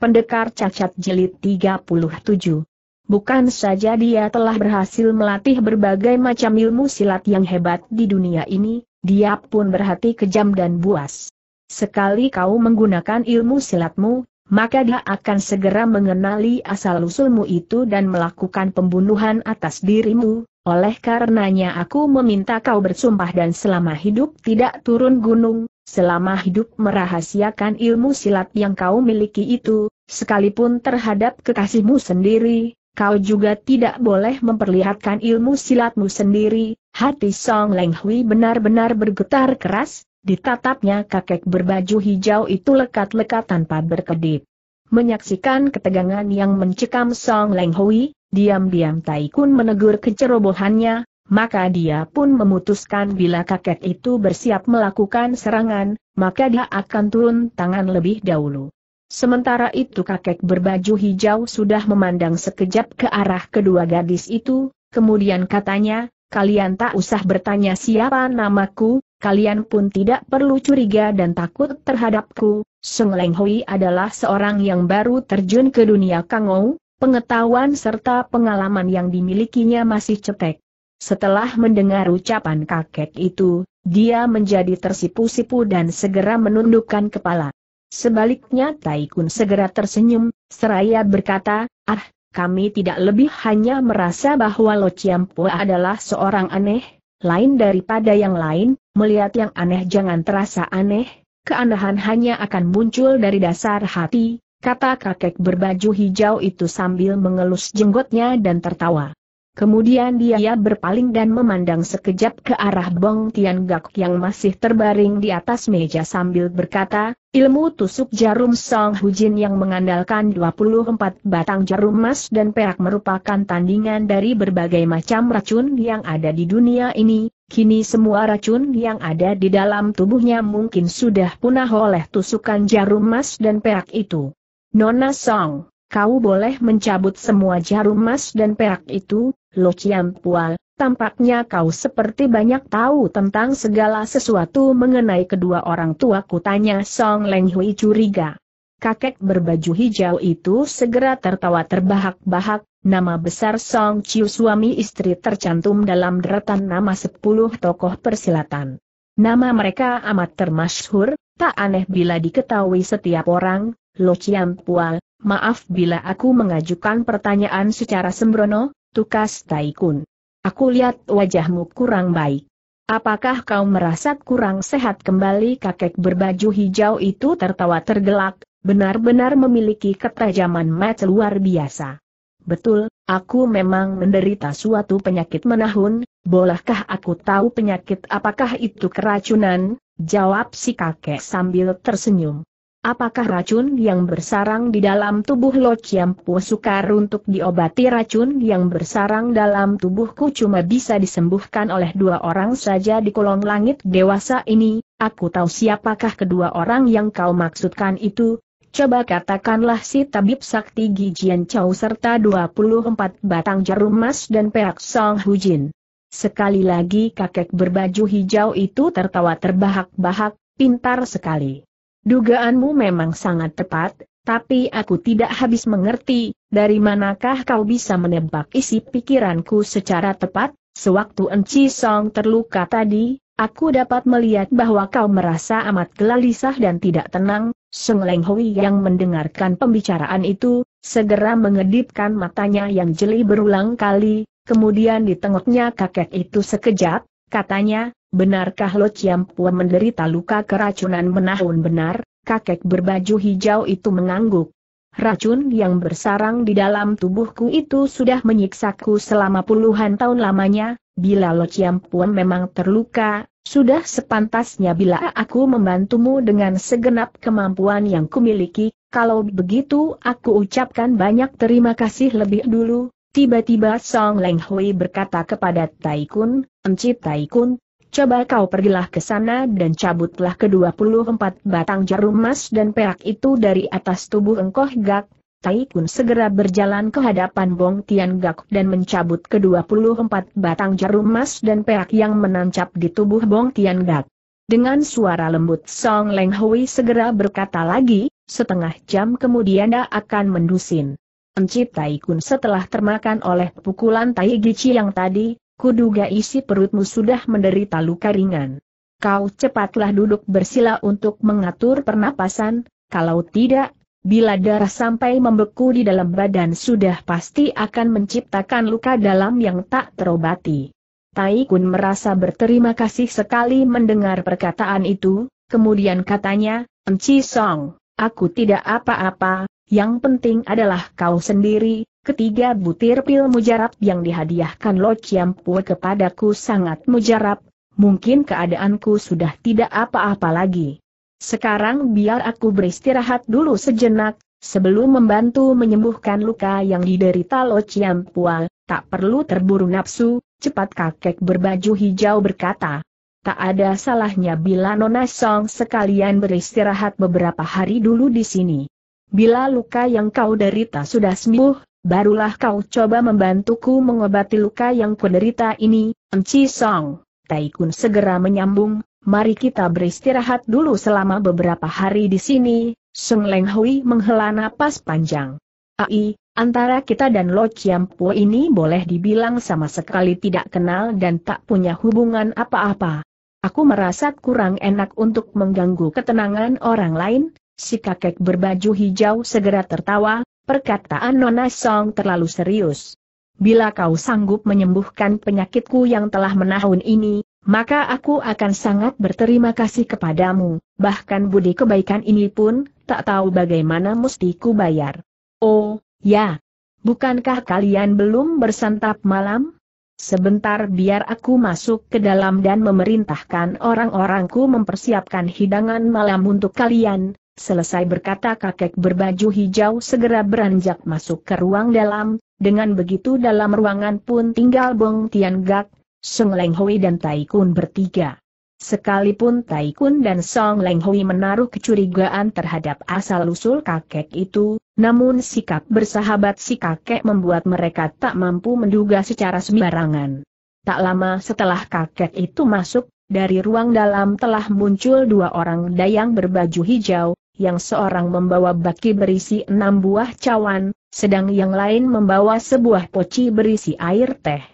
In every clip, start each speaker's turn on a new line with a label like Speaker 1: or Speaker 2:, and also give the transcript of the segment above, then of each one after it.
Speaker 1: Pendekar Cacat Jilid 37 Bukan saja dia telah berhasil melatih berbagai macam ilmu silat yang hebat di dunia ini, dia pun berhati kejam dan buas. Sekali kau menggunakan ilmu silatmu, maka dia akan segera mengenali asal-usulmu itu dan melakukan pembunuhan atas dirimu. Oleh karenanya aku meminta kau bersumpah dan selama hidup tidak turun gunung, selama hidup merahasiakan ilmu silat yang kau miliki itu, sekalipun terhadap kekasihmu sendiri, kau juga tidak boleh memperlihatkan ilmu silatmu sendiri. Hati Song Leng Hui benar-benar bergetar keras, ditatapnya kakek berbaju hijau itu lekat-lekat tanpa berkedip. Menyaksikan ketegangan yang mencekam Song Leng Hui, diam-diam Taikun menegur kecerobohannya, maka dia pun memutuskan bila kakek itu bersiap melakukan serangan, maka dia akan turun tangan lebih dahulu. Sementara itu kakek berbaju hijau sudah memandang sekejap ke arah kedua gadis itu, kemudian katanya, kalian tak usah bertanya siapa namaku, kalian pun tidak perlu curiga dan takut terhadapku. Sung Leng Hui adalah seorang yang baru terjun ke dunia Kangou, pengetahuan serta pengalaman yang dimilikinya masih cetek. Setelah mendengar ucapan kakek itu, dia menjadi tersipu-sipu dan segera menundukkan kepala. Sebaliknya Taikun segera tersenyum, seraya berkata, ah, kami tidak lebih hanya merasa bahwa Lo Chiampua adalah seorang aneh, lain daripada yang lain, melihat yang aneh jangan terasa aneh, keanehan hanya akan muncul dari dasar hati, kata kakek berbaju hijau itu sambil mengelus jenggotnya dan tertawa. Kemudian dia berpaling dan memandang sekejap ke arah Bong Tian Gak yang masih terbaring di atas meja sambil berkata, ilmu tusuk jarum Song Hujin yang mengandalkan 24 batang jarum emas dan perak merupakan tandingan dari berbagai macam racun yang ada di dunia ini, kini semua racun yang ada di dalam tubuhnya mungkin sudah punah oleh tusukan jarum emas dan perak itu. Nona Song kau boleh mencabut semua jarum emas dan perak itu, Lo Chiam Pual, tampaknya kau seperti banyak tahu tentang segala sesuatu mengenai kedua orang tuaku tanya Song Leng Hui curiga. Kakek berbaju hijau itu segera tertawa terbahak-bahak, nama besar Song Chiu suami istri tercantum dalam deretan nama sepuluh tokoh persilatan. Nama mereka amat termasyhur, tak aneh bila diketahui setiap orang, Lo Chiam Pual, Maaf bila aku mengajukan pertanyaan secara sembrono, Tukas Taikun. Aku lihat wajahmu kurang baik. Apakah kau merasa kurang sehat kembali kakek berbaju hijau itu tertawa tergelak, benar-benar memiliki ketajaman mata luar biasa. Betul, aku memang menderita suatu penyakit menahun, bolehkah aku tahu penyakit apakah itu keracunan? Jawab si kakek sambil tersenyum. Apakah racun yang bersarang di dalam tubuh Lo Chiampu sukar untuk diobati racun yang bersarang dalam tubuhku cuma bisa disembuhkan oleh dua orang saja di kolong langit dewasa ini, aku tahu siapakah kedua orang yang kau maksudkan itu, coba katakanlah si tabib sakti Gijian Chow serta 24 batang jarum emas dan perak Song Hujin. Sekali lagi kakek berbaju hijau itu tertawa terbahak-bahak, pintar sekali. Dugaanmu memang sangat tepat, tapi aku tidak habis mengerti, dari manakah kau bisa menebak isi pikiranku secara tepat? Sewaktu Enci Song terluka tadi, aku dapat melihat bahwa kau merasa amat gelisah dan tidak tenang. Seng Leng Hui yang mendengarkan pembicaraan itu, segera mengedipkan matanya yang jeli berulang kali, kemudian ditengoknya kakek itu sekejap, katanya, Benarkah Lo Chiampua menderita luka keracunan menahun benar? Kakek berbaju hijau itu mengangguk. Racun yang bersarang di dalam tubuhku itu sudah menyiksaku selama puluhan tahun lamanya, bila Lo Chiampuan memang terluka, sudah sepantasnya bila aku membantumu dengan segenap kemampuan yang kumiliki, kalau begitu aku ucapkan banyak terima kasih lebih dulu. Tiba-tiba Song Leng Hui berkata kepada Taikun, Enci Taikun, coba kau pergilah ke sana dan cabutlah ke-24 batang jarum emas dan perak itu dari atas tubuh engkau gak. Tai Kun segera berjalan ke hadapan Bong Tian Gak dan mencabut ke-24 batang jarum emas dan perak yang menancap di tubuh Bong Tian Gak. Dengan suara lembut Song Leng Hui segera berkata lagi, setengah jam kemudian dia akan mendusin. Enci Tai Kun setelah termakan oleh pukulan Tai Gici yang tadi, kuduga isi perutmu sudah menderita luka ringan. Kau cepatlah duduk bersila untuk mengatur pernapasan, kalau tidak, bila darah sampai membeku di dalam badan sudah pasti akan menciptakan luka dalam yang tak terobati. Tai Kun merasa berterima kasih sekali mendengar perkataan itu, kemudian katanya, Enci Song, aku tidak apa-apa, yang penting adalah kau sendiri, Ketiga butir pil mujarab yang dihadiahkan Lo Chiampue kepadaku sangat mujarab, mungkin keadaanku sudah tidak apa-apa lagi. Sekarang biar aku beristirahat dulu sejenak, sebelum membantu menyembuhkan luka yang diderita Lo Chiampua, tak perlu terburu nafsu, cepat kakek berbaju hijau berkata. Tak ada salahnya bila Nona Song sekalian beristirahat beberapa hari dulu di sini. Bila luka yang kau derita sudah sembuh, Barulah kau coba membantuku mengobati luka yang kuderita ini, Enci Song. Taikun segera menyambung, mari kita beristirahat dulu selama beberapa hari di sini, Sung Leng Hui menghela napas panjang. Ai, antara kita dan Lo Chiam Po ini boleh dibilang sama sekali tidak kenal dan tak punya hubungan apa-apa. Aku merasa kurang enak untuk mengganggu ketenangan orang lain, si kakek berbaju hijau segera tertawa, Perkataan Nona Song terlalu serius. Bila kau sanggup menyembuhkan penyakitku yang telah menahun ini, maka aku akan sangat berterima kasih kepadamu, bahkan budi kebaikan ini pun, tak tahu bagaimana mesti ku bayar. Oh, ya. Bukankah kalian belum bersantap malam? Sebentar biar aku masuk ke dalam dan memerintahkan orang-orangku mempersiapkan hidangan malam untuk kalian, Selesai berkata kakek berbaju hijau segera beranjak masuk ke ruang dalam, dengan begitu dalam ruangan pun tinggal Bong Tian Gak, Song Leng Hui dan Tai Kun bertiga. Sekalipun Tai Kun dan Song Leng Hui menaruh kecurigaan terhadap asal-usul kakek itu, namun sikap bersahabat si kakek membuat mereka tak mampu menduga secara sembarangan. Tak lama setelah kakek itu masuk, dari ruang dalam telah muncul dua orang dayang berbaju hijau, yang seorang membawa baki berisi enam buah cawan, sedang yang lain membawa sebuah poci berisi air teh.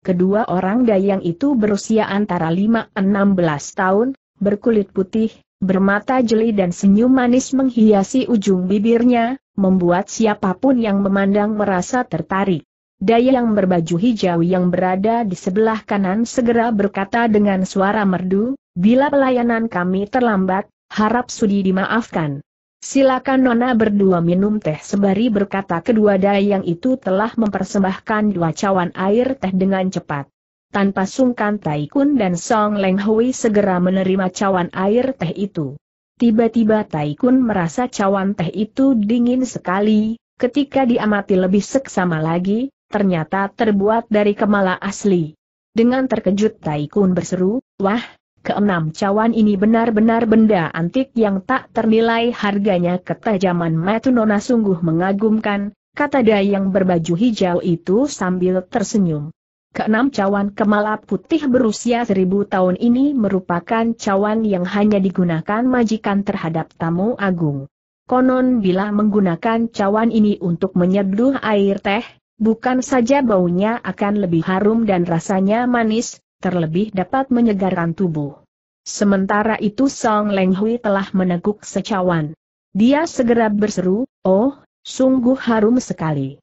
Speaker 1: Kedua orang dayang itu berusia antara lima enam belas tahun, berkulit putih, bermata jeli dan senyum manis menghiasi ujung bibirnya, membuat siapapun yang memandang merasa tertarik. Daya yang berbaju hijau yang berada di sebelah kanan segera berkata dengan suara merdu, bila pelayanan kami terlambat, harap sudi dimaafkan. Silakan Nona berdua minum teh sebari berkata kedua dayang itu telah mempersembahkan dua cawan air teh dengan cepat. Tanpa sungkan Taikun dan Song Leng Hui segera menerima cawan air teh itu. Tiba-tiba Taikun merasa cawan teh itu dingin sekali, ketika diamati lebih seksama lagi, ternyata terbuat dari kemala asli. Dengan terkejut Taikun berseru, wah, Keenam cawan ini benar-benar benda antik yang tak ternilai harganya ketajaman Nona sungguh mengagumkan, kata Dayang berbaju hijau itu sambil tersenyum. Keenam cawan kemala putih berusia seribu tahun ini merupakan cawan yang hanya digunakan majikan terhadap tamu agung. Konon bila menggunakan cawan ini untuk menyeduh air teh, bukan saja baunya akan lebih harum dan rasanya manis, terlebih dapat menyegarkan tubuh. Sementara itu Song Leng Hui telah meneguk secawan. Dia segera berseru, oh, sungguh harum sekali.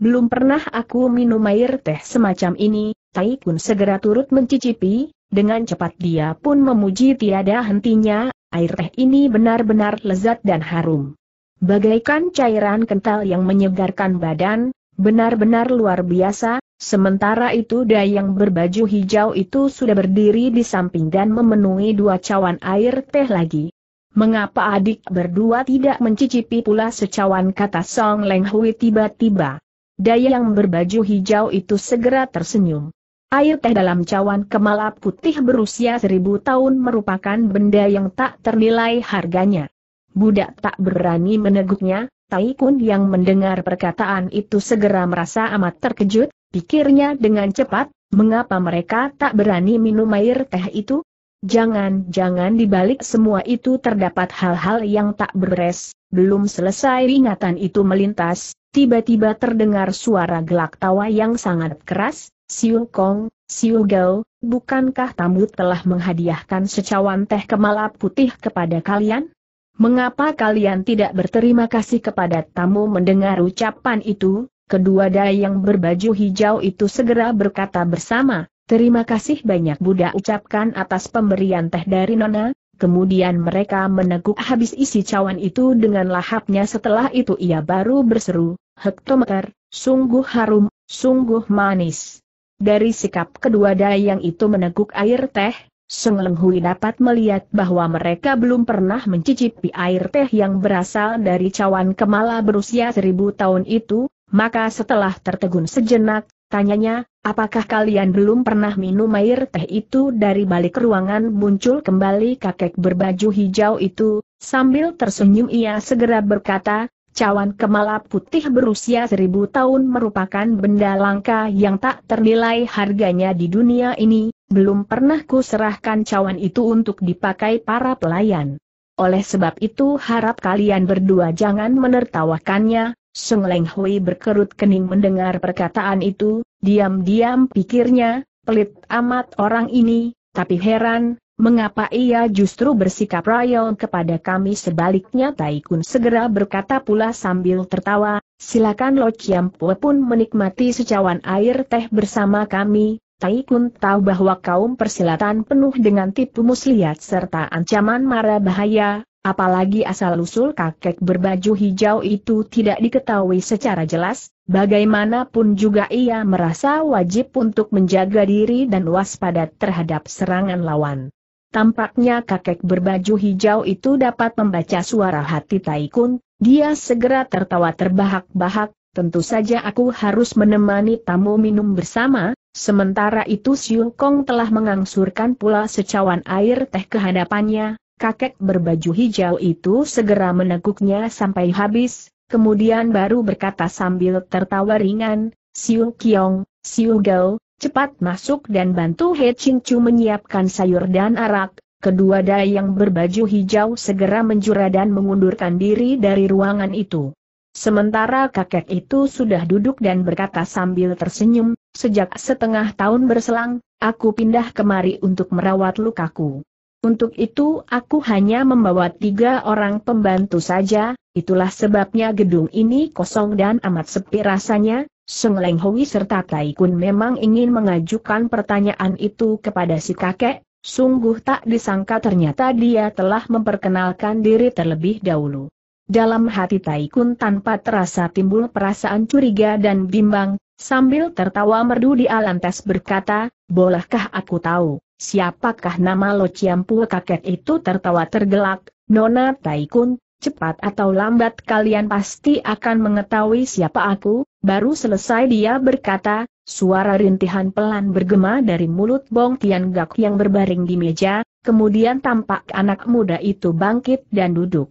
Speaker 1: Belum pernah aku minum air teh semacam ini, Tai Kun segera turut mencicipi, dengan cepat dia pun memuji tiada hentinya, air teh ini benar-benar lezat dan harum. Bagaikan cairan kental yang menyegarkan badan, benar-benar luar biasa, Sementara itu Dayang berbaju hijau itu sudah berdiri di samping dan memenuhi dua cawan air teh lagi. Mengapa adik berdua tidak mencicipi pula secawan kata Song Leng Hui tiba-tiba? Dayang berbaju hijau itu segera tersenyum. Air teh dalam cawan kemala putih berusia seribu tahun merupakan benda yang tak ternilai harganya. Budak tak berani meneguknya, Taikun yang mendengar perkataan itu segera merasa amat terkejut, Pikirnya dengan cepat, mengapa mereka tak berani minum air teh itu? Jangan-jangan di balik semua itu terdapat hal-hal yang tak beres, belum selesai ingatan itu melintas, tiba-tiba terdengar suara gelak tawa yang sangat keras, Siu Kong, Siu Gao, bukankah tamu telah menghadiahkan secawan teh kemala putih kepada kalian? Mengapa kalian tidak berterima kasih kepada tamu mendengar ucapan itu? Kedua dai yang berbaju hijau itu segera berkata bersama, terima kasih banyak Buddha ucapkan atas pemberian teh dari Nona, kemudian mereka meneguk habis isi cawan itu dengan lahapnya setelah itu ia baru berseru, hektometer, sungguh harum, sungguh manis. Dari sikap kedua dai yang itu meneguk air teh, Seng Leng dapat melihat bahwa mereka belum pernah mencicipi air teh yang berasal dari cawan kemala berusia seribu tahun itu, maka setelah tertegun sejenak, tanyanya, apakah kalian belum pernah minum air teh itu dari balik ruangan muncul kembali kakek berbaju hijau itu, sambil tersenyum ia segera berkata, cawan kemala putih berusia seribu tahun merupakan benda langka yang tak ternilai harganya di dunia ini, belum pernah ku serahkan cawan itu untuk dipakai para pelayan. Oleh sebab itu harap kalian berdua jangan menertawakannya, Sung Leng Hui berkerut kening mendengar perkataan itu, diam-diam pikirnya, pelit amat orang ini, tapi heran, mengapa ia justru bersikap royal kepada kami sebaliknya Taikun segera berkata pula sambil tertawa, silakan Lo Chiampue pun menikmati secawan air teh bersama kami, Taikun tahu bahwa kaum persilatan penuh dengan tipu muslihat serta ancaman mara bahaya, Apalagi asal-usul kakek berbaju hijau itu tidak diketahui secara jelas, bagaimanapun juga ia merasa wajib untuk menjaga diri dan waspada terhadap serangan lawan. Tampaknya kakek berbaju hijau itu dapat membaca suara hati Taikun, dia segera tertawa terbahak-bahak, tentu saja aku harus menemani tamu minum bersama, sementara itu Siu Kong telah mengangsurkan pula secawan air teh kehadapannya kakek berbaju hijau itu segera meneguknya sampai habis, kemudian baru berkata sambil tertawa ringan, Siu Kiong, Siu Gao, cepat masuk dan bantu He Ching Chu menyiapkan sayur dan arak, Kedua dai yang berbaju hijau segera menjura dan mengundurkan diri dari ruangan itu. Sementara kakek itu sudah duduk dan berkata sambil tersenyum, sejak setengah tahun berselang, aku pindah kemari untuk merawat lukaku. Untuk itu aku hanya membawa tiga orang pembantu saja, itulah sebabnya gedung ini kosong dan amat sepi rasanya, Seng Leng Hui serta Tai Kun memang ingin mengajukan pertanyaan itu kepada si kakek, sungguh tak disangka ternyata dia telah memperkenalkan diri terlebih dahulu. Dalam hati Tai Kun tanpa terasa timbul perasaan curiga dan bimbang, sambil tertawa merdu di alantas berkata, bolehkah aku tahu? Siapakah nama Lo Ciampua kakek itu tertawa tergelak, Nona Taikun, cepat atau lambat kalian pasti akan mengetahui siapa aku, baru selesai dia berkata, suara rintihan pelan bergema dari mulut Bong Tian Gak yang berbaring di meja, kemudian tampak anak muda itu bangkit dan duduk.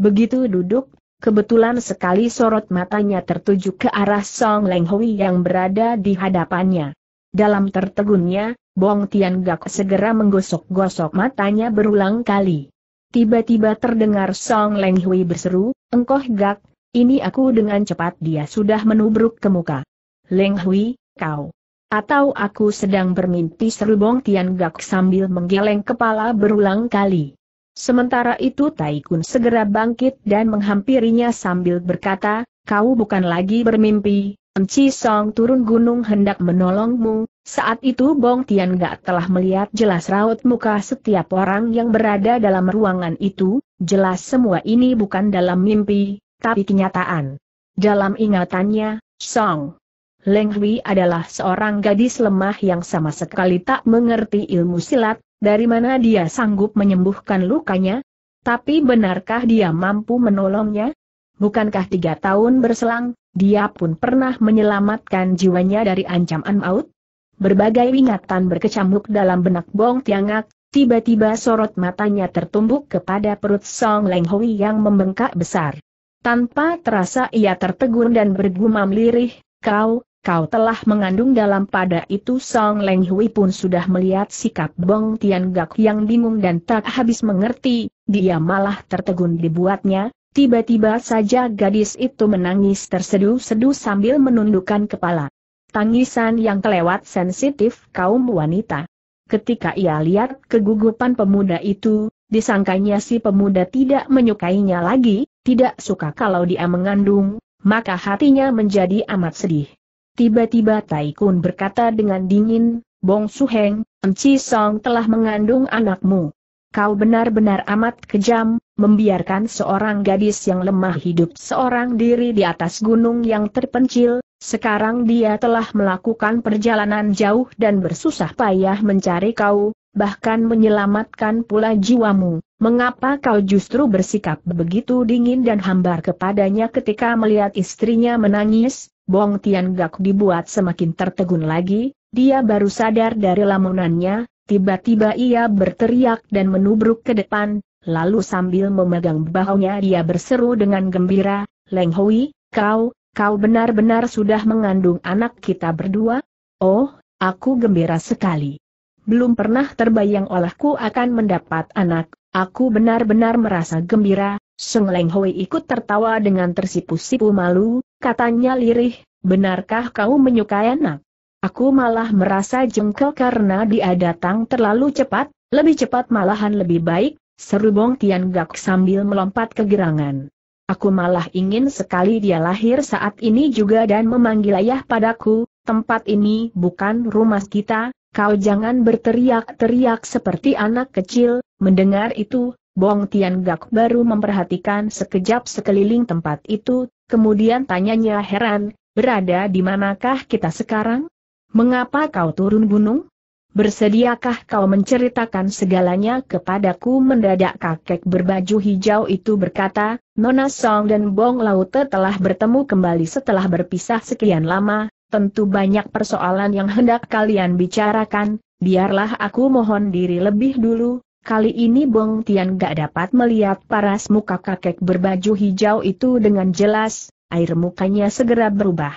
Speaker 1: Begitu duduk, kebetulan sekali sorot matanya tertuju ke arah Song Leng Hui yang berada di hadapannya. Dalam tertegunnya, Bong Tian Gak segera menggosok-gosok matanya berulang kali. Tiba-tiba terdengar Song Leng Hui berseru, Engkoh Gak, ini aku dengan cepat dia sudah menubruk ke muka. Leng Hui, kau. Atau aku sedang bermimpi seru Bong Gak sambil menggeleng kepala berulang kali. Sementara itu Tai Kun segera bangkit dan menghampirinya sambil berkata, kau bukan lagi bermimpi, Enci Song turun gunung hendak menolongmu, saat itu Bong Tian Gak telah melihat jelas raut muka setiap orang yang berada dalam ruangan itu, jelas semua ini bukan dalam mimpi, tapi kenyataan. Dalam ingatannya, Song Leng Hui adalah seorang gadis lemah yang sama sekali tak mengerti ilmu silat, dari mana dia sanggup menyembuhkan lukanya? Tapi benarkah dia mampu menolongnya? bukankah tiga tahun berselang, dia pun pernah menyelamatkan jiwanya dari ancaman maut? Berbagai ingatan berkecamuk dalam benak Bong Tiangak, tiba-tiba sorot matanya tertumbuk kepada perut Song Leng Hui yang membengkak besar. Tanpa terasa ia tertegun dan bergumam lirih, kau, kau telah mengandung dalam pada itu Song Leng Hui pun sudah melihat sikap Bong Tian Gak yang bingung dan tak habis mengerti, dia malah tertegun dibuatnya, Tiba-tiba saja gadis itu menangis terseduh-seduh sambil menundukkan kepala. Tangisan yang kelewat sensitif kaum wanita. Ketika ia lihat kegugupan pemuda itu, disangkanya si pemuda tidak menyukainya lagi, tidak suka kalau dia mengandung, maka hatinya menjadi amat sedih. Tiba-tiba Taikun berkata dengan dingin, Bong Heng, Enci Song telah mengandung anakmu. Kau benar-benar amat kejam, membiarkan seorang gadis yang lemah hidup seorang diri di atas gunung yang terpencil, sekarang dia telah melakukan perjalanan jauh dan bersusah payah mencari kau, bahkan menyelamatkan pula jiwamu. Mengapa kau justru bersikap begitu dingin dan hambar kepadanya ketika melihat istrinya menangis? Bong Tian Gak dibuat semakin tertegun lagi, dia baru sadar dari lamunannya, tiba-tiba ia berteriak dan menubruk ke depan, Lalu sambil memegang bahunya dia berseru dengan gembira, Leng Hui, kau, kau benar-benar sudah mengandung anak kita berdua? Oh, aku gembira sekali. Belum pernah terbayang olehku akan mendapat anak, aku benar-benar merasa gembira, Seng Leng Hui ikut tertawa dengan tersipu-sipu malu, katanya lirih, benarkah kau menyukai anak? Aku malah merasa jengkel karena dia datang terlalu cepat, lebih cepat malahan lebih baik, Seru Bong Tian Gak sambil melompat kegerangan. Aku malah ingin sekali dia lahir saat ini juga dan memanggil ayah padaku, tempat ini bukan rumah kita, kau jangan berteriak-teriak seperti anak kecil, mendengar itu, Bong Tian Gak baru memperhatikan sekejap sekeliling tempat itu, kemudian tanyanya heran, berada di manakah kita sekarang? Mengapa kau turun gunung? Bersediakah kau menceritakan segalanya kepadaku mendadak kakek berbaju hijau itu berkata, Nona Song dan Bong Laute telah bertemu kembali setelah berpisah sekian lama, tentu banyak persoalan yang hendak kalian bicarakan, biarlah aku mohon diri lebih dulu, Kali ini Bong Tian gak dapat melihat paras muka kakek berbaju hijau itu dengan jelas, air mukanya segera berubah.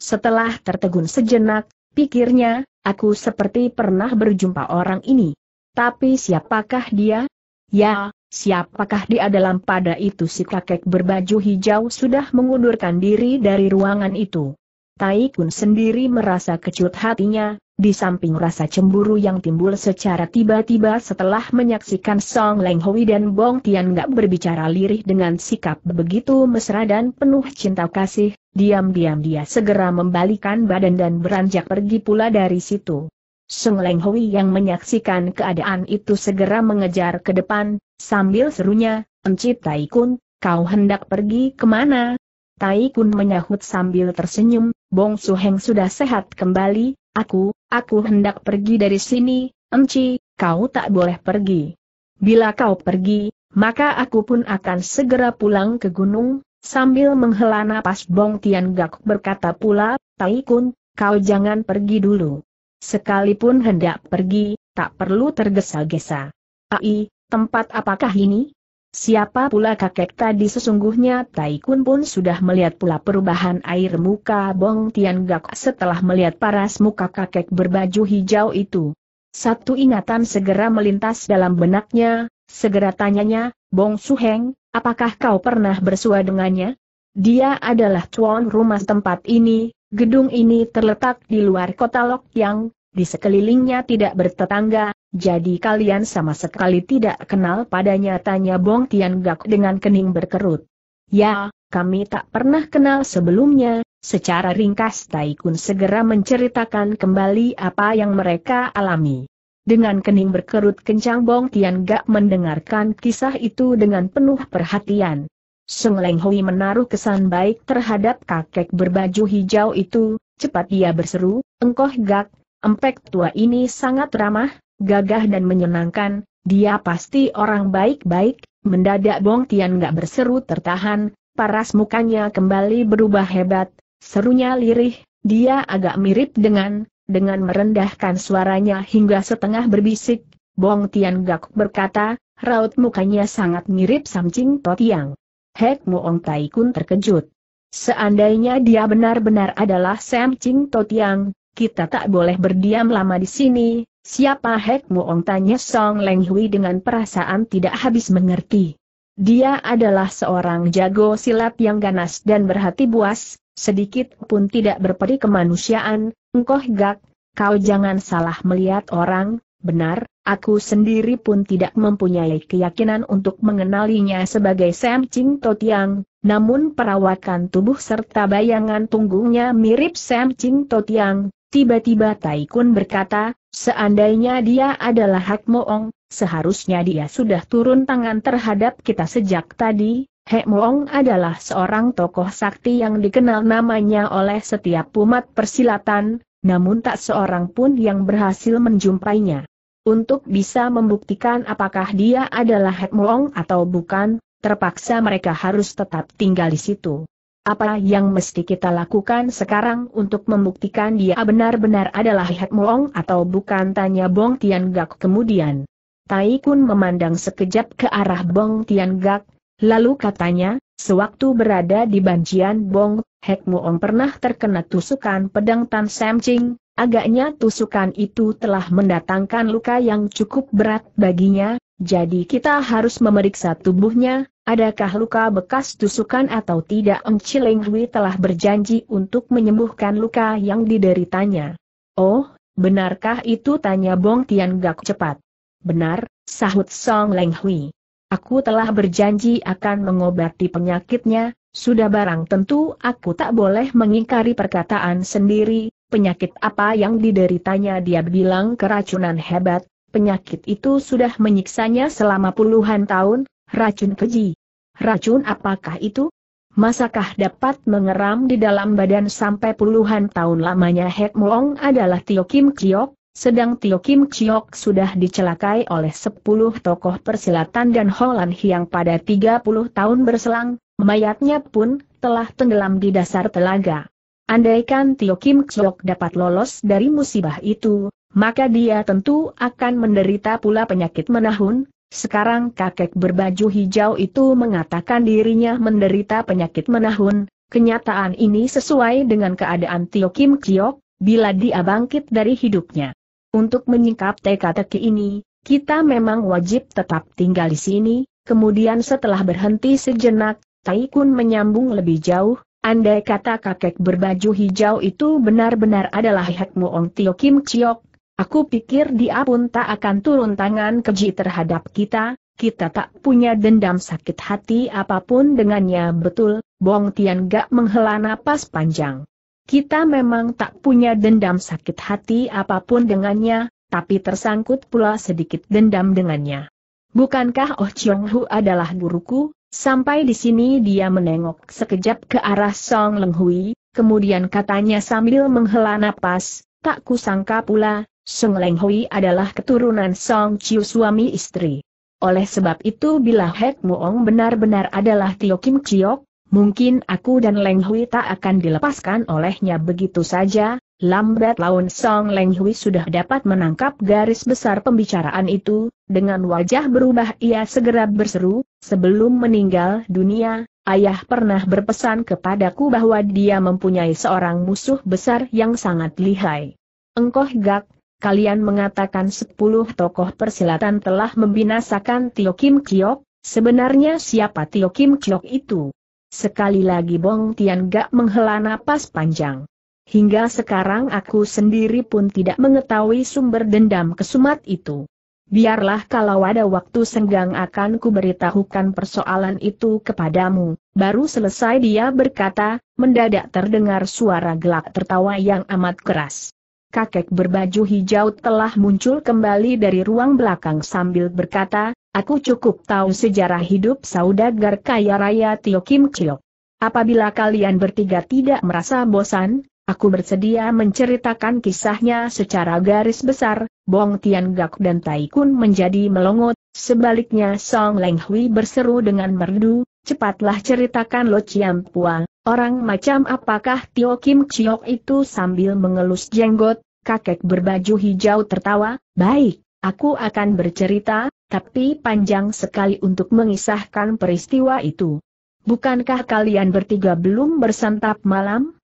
Speaker 1: Setelah tertegun sejenak, Pikirnya, aku seperti pernah berjumpa orang ini. Tapi siapakah dia? Ya, siapakah dia dalam pada itu si kakek berbaju hijau sudah mengundurkan diri dari ruangan itu. Taikun sendiri merasa kecut hatinya, di samping rasa cemburu yang timbul secara tiba-tiba setelah menyaksikan Song Leng Hui dan Bong Tian gak berbicara lirih dengan sikap begitu mesra dan penuh cinta kasih, Diam-diam dia segera membalikan badan dan beranjak pergi pula dari situ. Sung Leng Hui yang menyaksikan keadaan itu segera mengejar ke depan, sambil serunya, Encik Tai Kun, kau hendak pergi kemana? Tai Kun menyahut sambil tersenyum, Bong Su Heng sudah sehat kembali, aku, aku hendak pergi dari sini, Enci, kau tak boleh pergi. Bila kau pergi, maka aku pun akan segera pulang ke gunung, Sambil menghela napas Bong Tian Gak berkata pula, Tai Kun, kau jangan pergi dulu. Sekalipun hendak pergi, tak perlu tergesa-gesa. Ai, tempat apakah ini? Siapa pula kakek tadi sesungguhnya Tai Kun pun sudah melihat pula perubahan air muka Bong Tian Gak setelah melihat paras muka kakek berbaju hijau itu. Satu ingatan segera melintas dalam benaknya, segera tanyanya, Bong Suheng, Apakah kau pernah bersua dengannya? Dia adalah tuan rumah tempat ini, gedung ini terletak di luar kota Yang, di sekelilingnya tidak bertetangga, jadi kalian sama sekali tidak kenal padanya tanya Bong Tian Gak dengan kening berkerut. Ya, kami tak pernah kenal sebelumnya, secara ringkas Taikun segera menceritakan kembali apa yang mereka alami. Dengan kening berkerut kencang Bong Tian Gak mendengarkan kisah itu dengan penuh perhatian. Seng Leng Hui menaruh kesan baik terhadap kakek berbaju hijau itu, cepat dia berseru, engkoh Gak, empek tua ini sangat ramah, gagah dan menyenangkan, dia pasti orang baik-baik, mendadak Bong Tian Gak berseru tertahan, paras mukanya kembali berubah hebat, serunya lirih, dia agak mirip dengan dengan merendahkan suaranya hingga setengah berbisik, Bong Tian Gak berkata, raut mukanya sangat mirip Samcing To Tiang. Hek Muong Tai Kun terkejut. Seandainya dia benar-benar adalah Samcing To Tiang, kita tak boleh berdiam lama di sini, siapa Hek Muong tanya Song Leng Hui dengan perasaan tidak habis mengerti. Dia adalah seorang jago silat yang ganas dan berhati buas, Sedikit pun tidak berperi kemanusiaan, engkau gak, kau jangan salah melihat orang, benar, aku sendiri pun tidak mempunyai keyakinan untuk mengenalinya sebagai Sam Ching Tiang. namun perawakan tubuh serta bayangan punggungnya mirip Sam Ching Tiang. tiba-tiba Tai Kun berkata, seandainya dia adalah Hak Moong, seharusnya dia sudah turun tangan terhadap kita sejak tadi, He Moong adalah seorang tokoh sakti yang dikenal namanya oleh setiap umat persilatan, namun tak seorang pun yang berhasil menjumpainya. Untuk bisa membuktikan apakah dia adalah He Moong atau bukan, terpaksa mereka harus tetap tinggal di situ. Apa yang mesti kita lakukan sekarang untuk membuktikan dia benar-benar adalah He Moong atau bukan tanya Bong Tian Gak kemudian. Tai Kun memandang sekejap ke arah Bong Tian Gak, Lalu katanya, sewaktu berada di Banjian Bong, Hek Muong pernah terkena tusukan pedang Tan Sam Ching, agaknya tusukan itu telah mendatangkan luka yang cukup berat baginya, jadi kita harus memeriksa tubuhnya, adakah luka bekas tusukan atau tidak Ong Chiling Hui telah berjanji untuk menyembuhkan luka yang dideritanya. Oh, benarkah itu tanya Bong Tian Gak cepat. Benar, sahut Song Leng Hui. Aku telah berjanji akan mengobati penyakitnya, sudah barang tentu aku tak boleh mengingkari perkataan sendiri, penyakit apa yang dideritanya dia bilang keracunan hebat, penyakit itu sudah menyiksanya selama puluhan tahun, racun keji. Racun apakah itu? Masakah dapat mengeram di dalam badan sampai puluhan tahun lamanya Hek Moong adalah Tio Kim Kiok, sedang Tio Kim Chiok sudah dicelakai oleh 10 tokoh persilatan dan Holland yang pada 30 tahun berselang, mayatnya pun telah tenggelam di dasar telaga. Andaikan Tio Kim Chiok dapat lolos dari musibah itu, maka dia tentu akan menderita pula penyakit menahun. Sekarang kakek berbaju hijau itu mengatakan dirinya menderita penyakit menahun, kenyataan ini sesuai dengan keadaan Tio Kim Chiok, bila dia bangkit dari hidupnya. Untuk menyingkap teka-teki ini, kita memang wajib tetap tinggal di sini, kemudian setelah berhenti sejenak, Taikun menyambung lebih jauh, andai kata kakek berbaju hijau itu benar-benar adalah Hek Ong Tio Kim Chiok, aku pikir dia pun tak akan turun tangan keji terhadap kita, kita tak punya dendam sakit hati apapun dengannya betul, Bong Tian gak menghela napas panjang. Kita memang tak punya dendam sakit hati apapun dengannya, tapi tersangkut pula sedikit dendam dengannya. Bukankah Oh Chiong Hu adalah guruku? Sampai di sini dia menengok sekejap ke arah Song Leng Hui, kemudian katanya sambil menghela napas, tak kusangka pula, Song Leng Hui adalah keturunan Song Chiu suami istri. Oleh sebab itu bila Hek Muong benar-benar adalah Tio Kim Chiok, mungkin aku dan Leng Hui tak akan dilepaskan olehnya begitu saja, lambat laun Song Leng Hui sudah dapat menangkap garis besar pembicaraan itu, dengan wajah berubah ia segera berseru, sebelum meninggal dunia, ayah pernah berpesan kepadaku bahwa dia mempunyai seorang musuh besar yang sangat lihai. Engkoh gak, kalian mengatakan sepuluh tokoh persilatan telah membinasakan Tio Kim Kiok, sebenarnya siapa Tio Kim Kiok itu? Sekali lagi Bong Tian Gak menghela napas panjang. Hingga sekarang aku sendiri pun tidak mengetahui sumber dendam kesumat itu. Biarlah kalau ada waktu senggang akan kuberitahukan persoalan itu kepadamu. Baru selesai dia berkata, mendadak terdengar suara gelak tertawa yang amat keras. Kakek berbaju hijau telah muncul kembali dari ruang belakang sambil berkata, Aku cukup tahu sejarah hidup saudagar kaya raya Tio Kim Chiu. Apabila kalian bertiga tidak merasa bosan, aku bersedia menceritakan kisahnya secara garis besar, Bong Tian Gak dan Tai Kun menjadi melongot, sebaliknya Song Leng Hui berseru dengan merdu, cepatlah ceritakan Lo Chiam Pua, orang macam apakah Tio Kim Chiok itu sambil mengelus jenggot, kakek berbaju hijau tertawa, baik, aku akan bercerita, tapi panjang sekali untuk mengisahkan peristiwa itu. Bukankah kalian bertiga belum bersantap malam?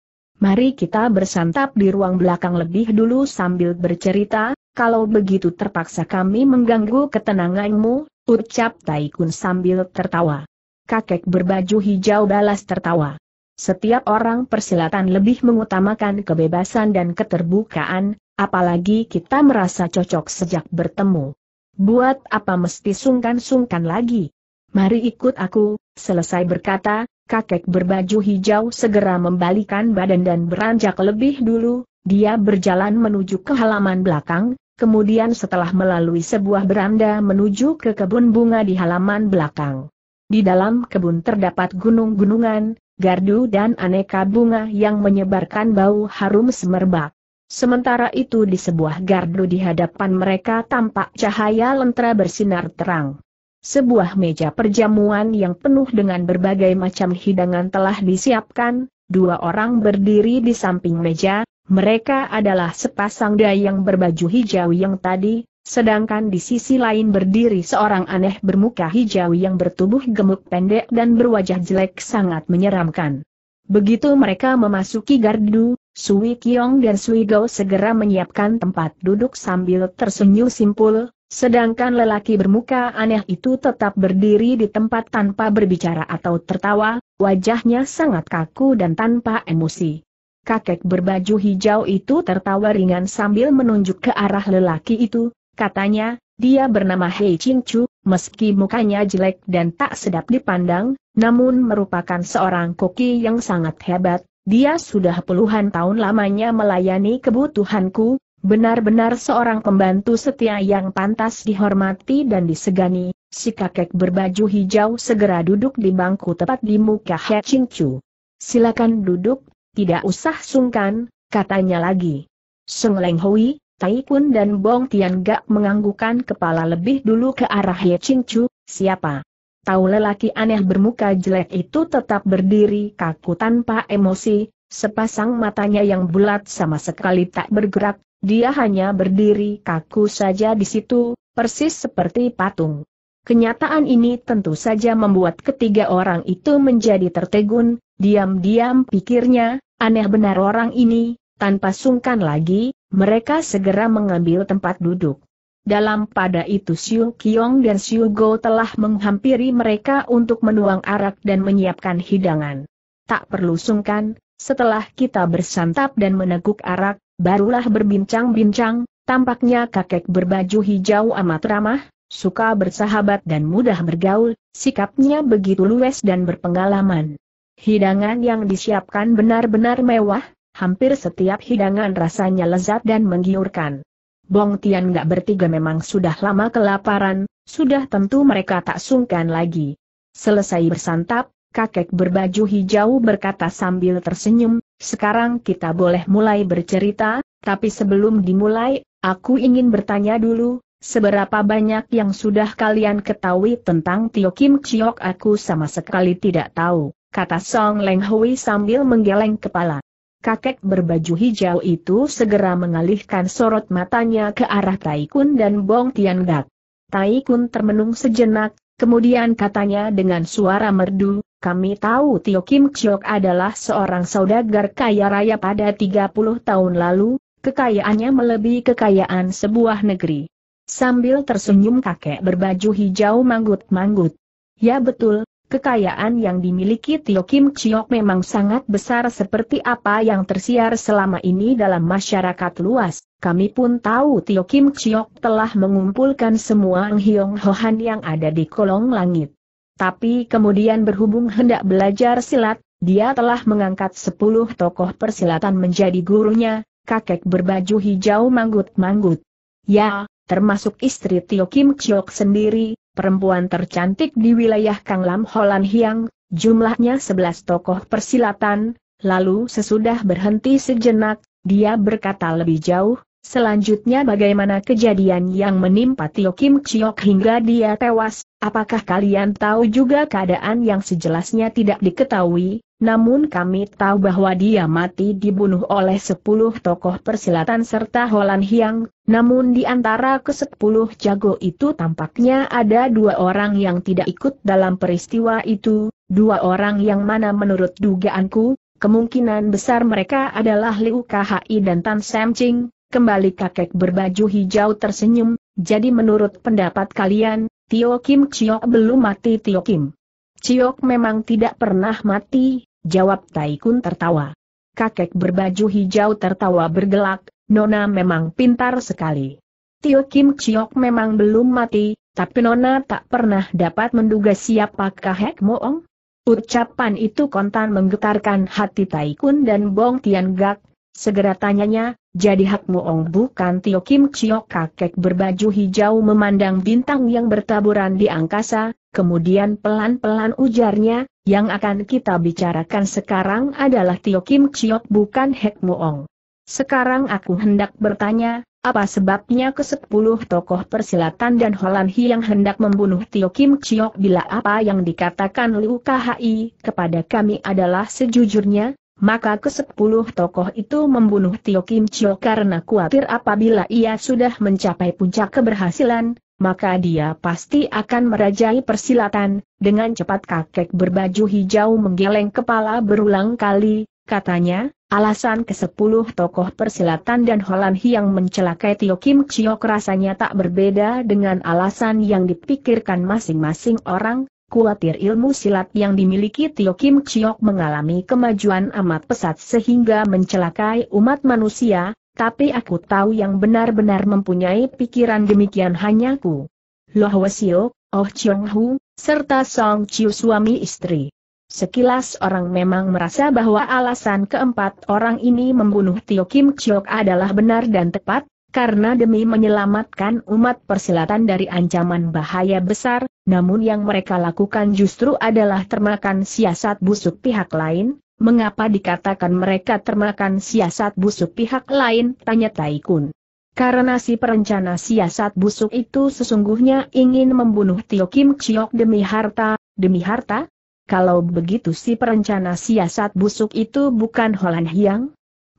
Speaker 1: Mari kita bersantap di ruang belakang lebih dulu sambil bercerita, kalau begitu terpaksa kami mengganggu ketenanganmu, ucap Taikun sambil tertawa. Kakek berbaju hijau balas tertawa. Setiap orang persilatan lebih mengutamakan kebebasan dan keterbukaan, apalagi kita merasa cocok sejak bertemu. Buat apa mesti sungkan-sungkan lagi? Mari ikut aku, selesai berkata, kakek berbaju hijau segera membalikan badan dan beranjak lebih dulu, dia berjalan menuju ke halaman belakang, kemudian setelah melalui sebuah beranda menuju ke kebun bunga di halaman belakang. Di dalam kebun terdapat gunung-gunungan, gardu dan aneka bunga yang menyebarkan bau harum semerbak. Sementara itu di sebuah gardu di hadapan mereka tampak cahaya lentera bersinar terang. Sebuah meja perjamuan yang penuh dengan berbagai macam hidangan telah disiapkan, dua orang berdiri di samping meja, mereka adalah sepasang dayang berbaju hijau yang tadi, sedangkan di sisi lain berdiri seorang aneh bermuka hijau yang bertubuh gemuk pendek dan berwajah jelek sangat menyeramkan. Begitu mereka memasuki gardu, Sui Kiong dan Sui Go segera menyiapkan tempat duduk sambil tersenyum simpul, sedangkan lelaki bermuka aneh itu tetap berdiri di tempat tanpa berbicara atau tertawa, wajahnya sangat kaku dan tanpa emosi. Kakek berbaju hijau itu tertawa ringan sambil menunjuk ke arah lelaki itu, katanya, dia bernama Hei Ching Chu, meski mukanya jelek dan tak sedap dipandang, namun merupakan seorang koki yang sangat hebat, dia sudah puluhan tahun lamanya melayani kebutuhanku, benar-benar seorang pembantu setia yang pantas dihormati dan disegani. Si kakek berbaju hijau segera duduk di bangku tepat di muka He Chu. Silakan duduk, tidak usah sungkan, katanya lagi. Seng Leng Hui, Tai Kun dan Bong Tian Gak menganggukan kepala lebih dulu ke arah He Chu, siapa? tahu lelaki aneh bermuka jelek itu tetap berdiri kaku tanpa emosi, sepasang matanya yang bulat sama sekali tak bergerak, dia hanya berdiri kaku saja di situ, persis seperti patung. Kenyataan ini tentu saja membuat ketiga orang itu menjadi tertegun, diam-diam pikirnya, aneh benar orang ini, tanpa sungkan lagi, mereka segera mengambil tempat duduk. Dalam pada itu Siu Kiong dan Siu Go telah menghampiri mereka untuk menuang arak dan menyiapkan hidangan. Tak perlu sungkan, setelah kita bersantap dan meneguk arak, barulah berbincang-bincang, tampaknya kakek berbaju hijau amat ramah, suka bersahabat dan mudah bergaul, sikapnya begitu luwes dan berpengalaman. Hidangan yang disiapkan benar-benar mewah, hampir setiap hidangan rasanya lezat dan menggiurkan. Bong Tian gak bertiga memang sudah lama kelaparan, sudah tentu mereka tak sungkan lagi. Selesai bersantap, kakek berbaju hijau berkata sambil tersenyum, sekarang kita boleh mulai bercerita, tapi sebelum dimulai, aku ingin bertanya dulu, Seberapa banyak yang sudah kalian ketahui tentang Tio Kim Chiok aku sama sekali tidak tahu, kata Song Leng Hui sambil menggeleng kepala kakek berbaju hijau itu segera mengalihkan sorot matanya ke arah Taikun dan Bong Tian Gak. Taikun termenung sejenak, kemudian katanya dengan suara merdu, kami tahu Tio Kim Chok adalah seorang saudagar kaya raya pada 30 tahun lalu, kekayaannya melebihi kekayaan sebuah negeri. Sambil tersenyum kakek berbaju hijau manggut-manggut. Ya betul, Kekayaan yang dimiliki Tio Kim Chiok memang sangat besar seperti apa yang tersiar selama ini dalam masyarakat luas. Kami pun tahu Tio Kim Chiok telah mengumpulkan semua Hyong Hohan yang ada di kolong langit. Tapi kemudian berhubung hendak belajar silat, dia telah mengangkat sepuluh tokoh persilatan menjadi gurunya, kakek berbaju hijau manggut-manggut. Ya, termasuk istri Tio Kim Chiok sendiri, perempuan tercantik di wilayah Kang Lam Holan Hiang, jumlahnya 11 tokoh persilatan, lalu sesudah berhenti sejenak, dia berkata lebih jauh, Selanjutnya bagaimana kejadian yang menimpa Tio Kim Chiok hingga dia tewas, apakah kalian tahu juga keadaan yang sejelasnya tidak diketahui, namun kami tahu bahwa dia mati dibunuh oleh sepuluh tokoh persilatan serta Holan Hiang, namun di antara kesepuluh jago itu tampaknya ada dua orang yang tidak ikut dalam peristiwa itu, dua orang yang mana menurut dugaanku, kemungkinan besar mereka adalah Liu Khi dan Tan Sam Ching, Kembali kakek berbaju hijau tersenyum, jadi menurut pendapat kalian, Tio Kim Chiok belum mati Tio Kim. Chiok memang tidak pernah mati, jawab Taikun tertawa. Kakek berbaju hijau tertawa bergelak, Nona memang pintar sekali. Tio Kim Chiok memang belum mati, tapi Nona tak pernah dapat menduga siapa kakek Moong. Ucapan itu kontan menggetarkan hati Taikun dan Bong Tian Gak, Segera tanyanya, jadi hakmu Ong bukan Tio Kim Chiok kakek berbaju hijau memandang bintang yang bertaburan di angkasa, kemudian pelan-pelan ujarnya, yang akan kita bicarakan sekarang adalah Tio Kim Chiok bukan Hek Muong. Sekarang aku hendak bertanya, apa sebabnya ke sepuluh tokoh persilatan dan Holan Hi yang hendak membunuh Tio Kim Chiok bila apa yang dikatakan Liu Kahai kepada kami adalah sejujurnya, maka ke sepuluh tokoh itu membunuh Tio Kim Chio karena khawatir apabila ia sudah mencapai puncak keberhasilan, maka dia pasti akan merajai persilatan, dengan cepat kakek berbaju hijau menggeleng kepala berulang kali, katanya, alasan ke sepuluh tokoh persilatan dan Holan yang mencelakai Tio Kim Chio rasanya tak berbeda dengan alasan yang dipikirkan masing-masing orang, kuatir ilmu silat yang dimiliki Tio Kim Chiok mengalami kemajuan amat pesat sehingga mencelakai umat manusia, tapi aku tahu yang benar-benar mempunyai pikiran demikian hanya hanyaku. Loh Wasio, Oh Chiong Hu, serta Song Chiu suami istri. Sekilas orang memang merasa bahwa alasan keempat orang ini membunuh Tio Kim Chiok adalah benar dan tepat, karena demi menyelamatkan umat persilatan dari ancaman bahaya besar, namun yang mereka lakukan justru adalah termakan siasat busuk pihak lain, mengapa dikatakan mereka termakan siasat busuk pihak lain, tanya Taikun. Karena si perencana siasat busuk itu sesungguhnya ingin membunuh Tio Kim Chiok demi harta, demi harta? Kalau begitu si perencana siasat busuk itu bukan Holan Hyang?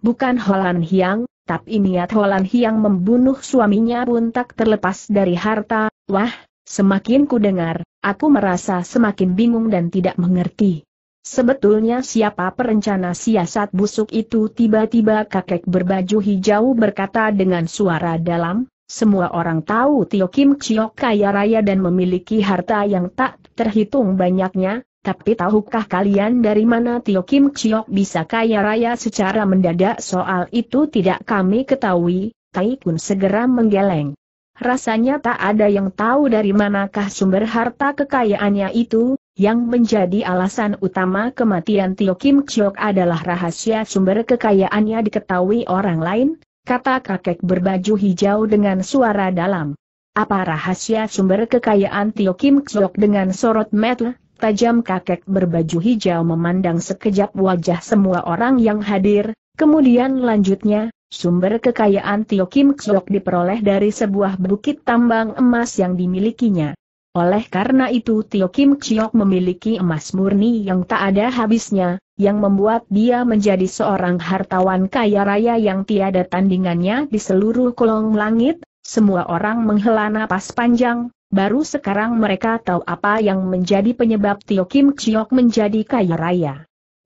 Speaker 1: Bukan Holan Hyang? tapi niat Holan hiang membunuh suaminya pun tak terlepas dari harta, wah, semakin ku dengar, aku merasa semakin bingung dan tidak mengerti. Sebetulnya siapa perencana siasat busuk itu tiba-tiba kakek berbaju hijau berkata dengan suara dalam, semua orang tahu Tio Kim Chiok kaya raya dan memiliki harta yang tak terhitung banyaknya, tapi tahukah kalian dari mana Tio Kim Chiok bisa kaya raya secara mendadak soal itu tidak kami ketahui, Tai Kun segera menggeleng. Rasanya tak ada yang tahu dari manakah sumber harta kekayaannya itu, yang menjadi alasan utama kematian Tio Kim Chiok adalah rahasia sumber kekayaannya diketahui orang lain, kata kakek berbaju hijau dengan suara dalam. Apa rahasia sumber kekayaan Tio Kim Chiok dengan sorot mata? tajam kakek berbaju hijau memandang sekejap wajah semua orang yang hadir, kemudian lanjutnya, sumber kekayaan Tio Kim Xiok diperoleh dari sebuah bukit tambang emas yang dimilikinya. Oleh karena itu Tio Kim Xiok memiliki emas murni yang tak ada habisnya, yang membuat dia menjadi seorang hartawan kaya raya yang tiada tandingannya di seluruh kolong langit, semua orang menghela napas panjang, Baru sekarang mereka tahu apa yang menjadi penyebab Tio Kim Chiok menjadi kaya raya.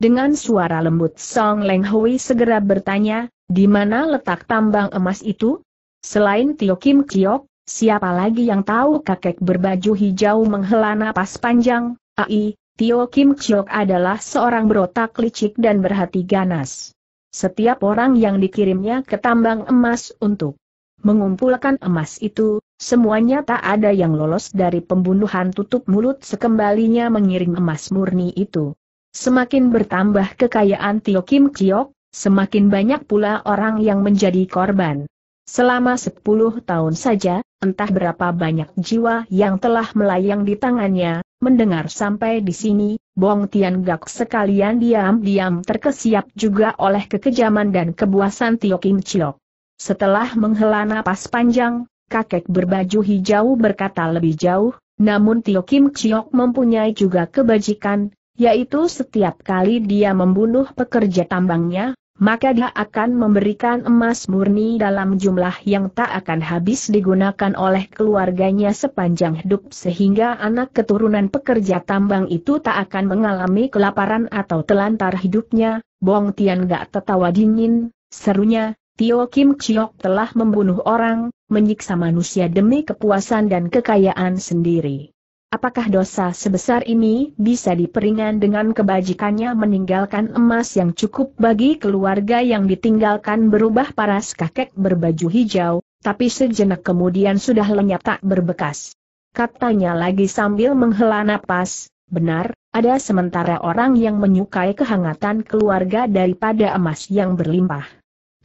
Speaker 1: Dengan suara lembut Song Leng Hui segera bertanya, di mana letak tambang emas itu? Selain Tio Kim Chiok, siapa lagi yang tahu kakek berbaju hijau menghela napas panjang? Ai, Tio Kim Chiok adalah seorang berotak licik dan berhati ganas. Setiap orang yang dikirimnya ke tambang emas untuk mengumpulkan emas itu, Semuanya tak ada yang lolos dari pembunuhan tutup mulut sekembalinya mengirim emas murni itu. Semakin bertambah kekayaan Tio Kim Chiok, semakin banyak pula orang yang menjadi korban. Selama 10 tahun saja, entah berapa banyak jiwa yang telah melayang di tangannya, mendengar sampai di sini, Bong Tian Gak sekalian diam-diam terkesiap juga oleh kekejaman dan kebuasan Tio Kim Chiok. Setelah menghela napas panjang, kakek berbaju hijau berkata lebih jauh, namun Tio Kim Chiok mempunyai juga kebajikan, yaitu setiap kali dia membunuh pekerja tambangnya, maka dia akan memberikan emas murni dalam jumlah yang tak akan habis digunakan oleh keluarganya sepanjang hidup sehingga anak keturunan pekerja tambang itu tak akan mengalami kelaparan atau telantar hidupnya, Bong Tian gak tertawa dingin, serunya, Tio Kim Chiok telah membunuh orang, menyiksa manusia demi kepuasan dan kekayaan sendiri. Apakah dosa sebesar ini bisa diperingan dengan kebajikannya meninggalkan emas yang cukup bagi keluarga yang ditinggalkan berubah paras kakek berbaju hijau, tapi sejenak kemudian sudah lenyap tak berbekas. Katanya lagi sambil menghela napas, benar, ada sementara orang yang menyukai kehangatan keluarga daripada emas yang berlimpah.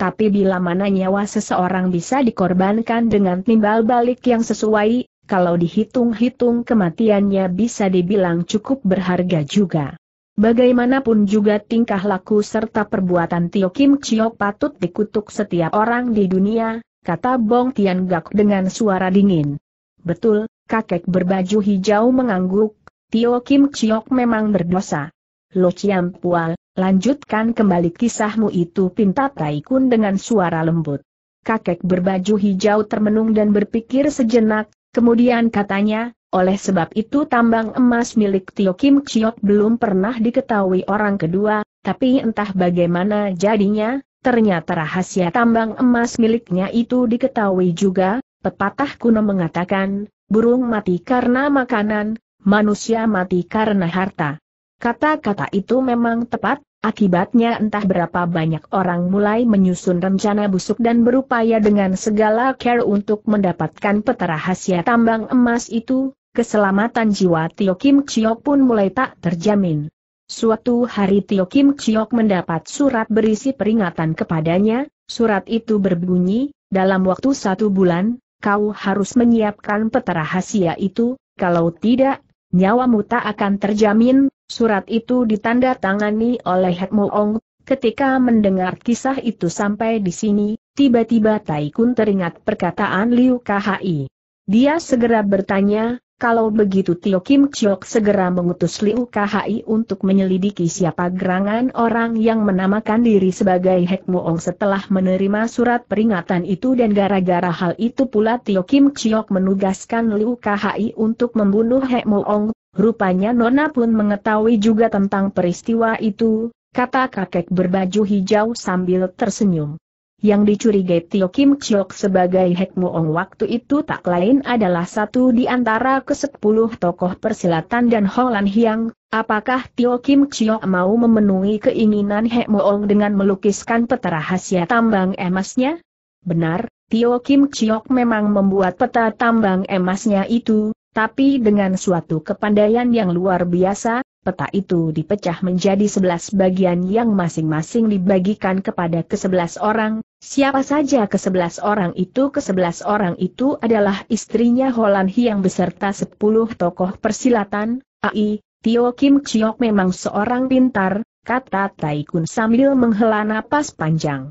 Speaker 1: Tapi bila mana nyawa seseorang bisa dikorbankan dengan timbal balik yang sesuai, kalau dihitung-hitung kematiannya bisa dibilang cukup berharga juga. Bagaimanapun juga tingkah laku serta perbuatan Tio Kim Chio patut dikutuk setiap orang di dunia, kata Bong Tian Gak dengan suara dingin. Betul, kakek berbaju hijau mengangguk, Tio Kim Chio memang berdosa. Lo Chiam Pual, Lanjutkan kembali kisahmu itu pinta Taikun dengan suara lembut. Kakek berbaju hijau termenung dan berpikir sejenak, kemudian katanya, oleh sebab itu tambang emas milik Tio Kim Chiok belum pernah diketahui orang kedua, tapi entah bagaimana jadinya, ternyata rahasia tambang emas miliknya itu diketahui juga, pepatah kuno mengatakan, burung mati karena makanan, manusia mati karena harta. Kata-kata itu memang tepat, akibatnya entah berapa banyak orang mulai menyusun rencana busuk dan berupaya dengan segala care untuk mendapatkan peta rahasia tambang emas itu, keselamatan jiwa Tio Kim Chiok pun mulai tak terjamin. Suatu hari Tio Kim Chiok mendapat surat berisi peringatan kepadanya, surat itu berbunyi, dalam waktu satu bulan, kau harus menyiapkan peta rahasia itu, kalau tidak, nyawamu tak akan terjamin, Surat itu ditandatangani oleh Hekmo Ong. Ketika mendengar kisah itu sampai di sini, tiba-tiba Taikun teringat perkataan Liu Kahai. Dia segera bertanya, kalau begitu Tio Kim Chok segera mengutus Liu Kahai untuk menyelidiki siapa gerangan orang yang menamakan diri sebagai Hekmo Ong setelah menerima surat peringatan itu dan gara-gara hal itu pula Tio Kim Chok menugaskan Liu Kahai untuk membunuh Hekmo Ong Rupanya Nona pun mengetahui juga tentang peristiwa itu, kata kakek berbaju hijau sambil tersenyum. Yang dicurigai Tio Kim Chiok sebagai Hek Muong waktu itu tak lain adalah satu di antara kesepuluh tokoh persilatan dan Holan Hiang, apakah Tio Kim Chiok mau memenuhi keinginan Hek Muong dengan melukiskan peta rahasia tambang emasnya? Benar, Tio Kim Chiok memang membuat peta tambang emasnya itu, tapi dengan suatu kepandaian yang luar biasa, peta itu dipecah menjadi sebelas bagian yang masing-masing dibagikan kepada kesebelas orang, siapa saja kesebelas orang itu kesebelas orang itu adalah istrinya Holan Hiang beserta sepuluh tokoh persilatan, AI, Tio Kim Chiok memang seorang pintar, kata Taikun sambil menghela napas panjang.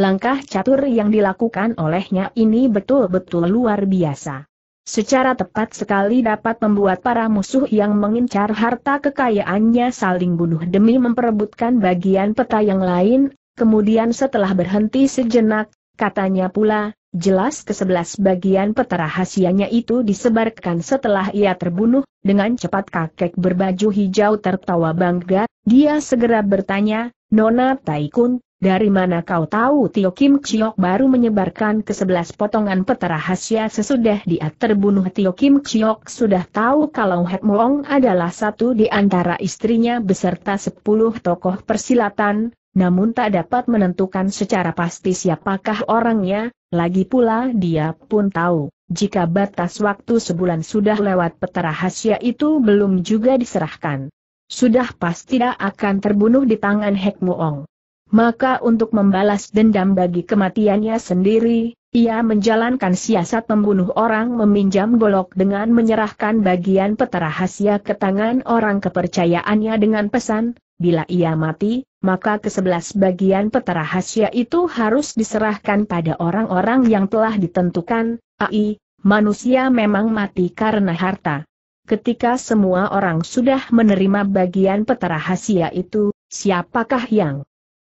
Speaker 1: Langkah catur yang dilakukan olehnya ini betul-betul luar biasa secara tepat sekali dapat membuat para musuh yang mengincar harta kekayaannya saling bunuh demi memperebutkan bagian peta yang lain, kemudian setelah berhenti sejenak, katanya pula, jelas ke sebelas bagian peta rahasianya itu disebarkan setelah ia terbunuh, dengan cepat kakek berbaju hijau tertawa bangga, dia segera bertanya, Nona Taikun, dari mana kau tahu Tio Kim Chiok baru menyebarkan ke sebelas potongan peta rahasia sesudah dia terbunuh Tio Kim Chiok sudah tahu kalau Hek Muong adalah satu di antara istrinya beserta sepuluh tokoh persilatan, namun tak dapat menentukan secara pasti siapakah orangnya, lagi pula dia pun tahu, jika batas waktu sebulan sudah lewat peta rahasia itu belum juga diserahkan. Sudah pasti tidak akan terbunuh di tangan Hek Muong. Maka untuk membalas dendam bagi kematiannya sendiri, ia menjalankan siasat membunuh orang meminjam golok dengan menyerahkan bagian peta rahasia ke tangan orang kepercayaannya dengan pesan, bila ia mati, maka kesebelas bagian peta rahasia itu harus diserahkan pada orang-orang yang telah ditentukan, ai, manusia memang mati karena harta. Ketika semua orang sudah menerima bagian peta rahasia itu, siapakah yang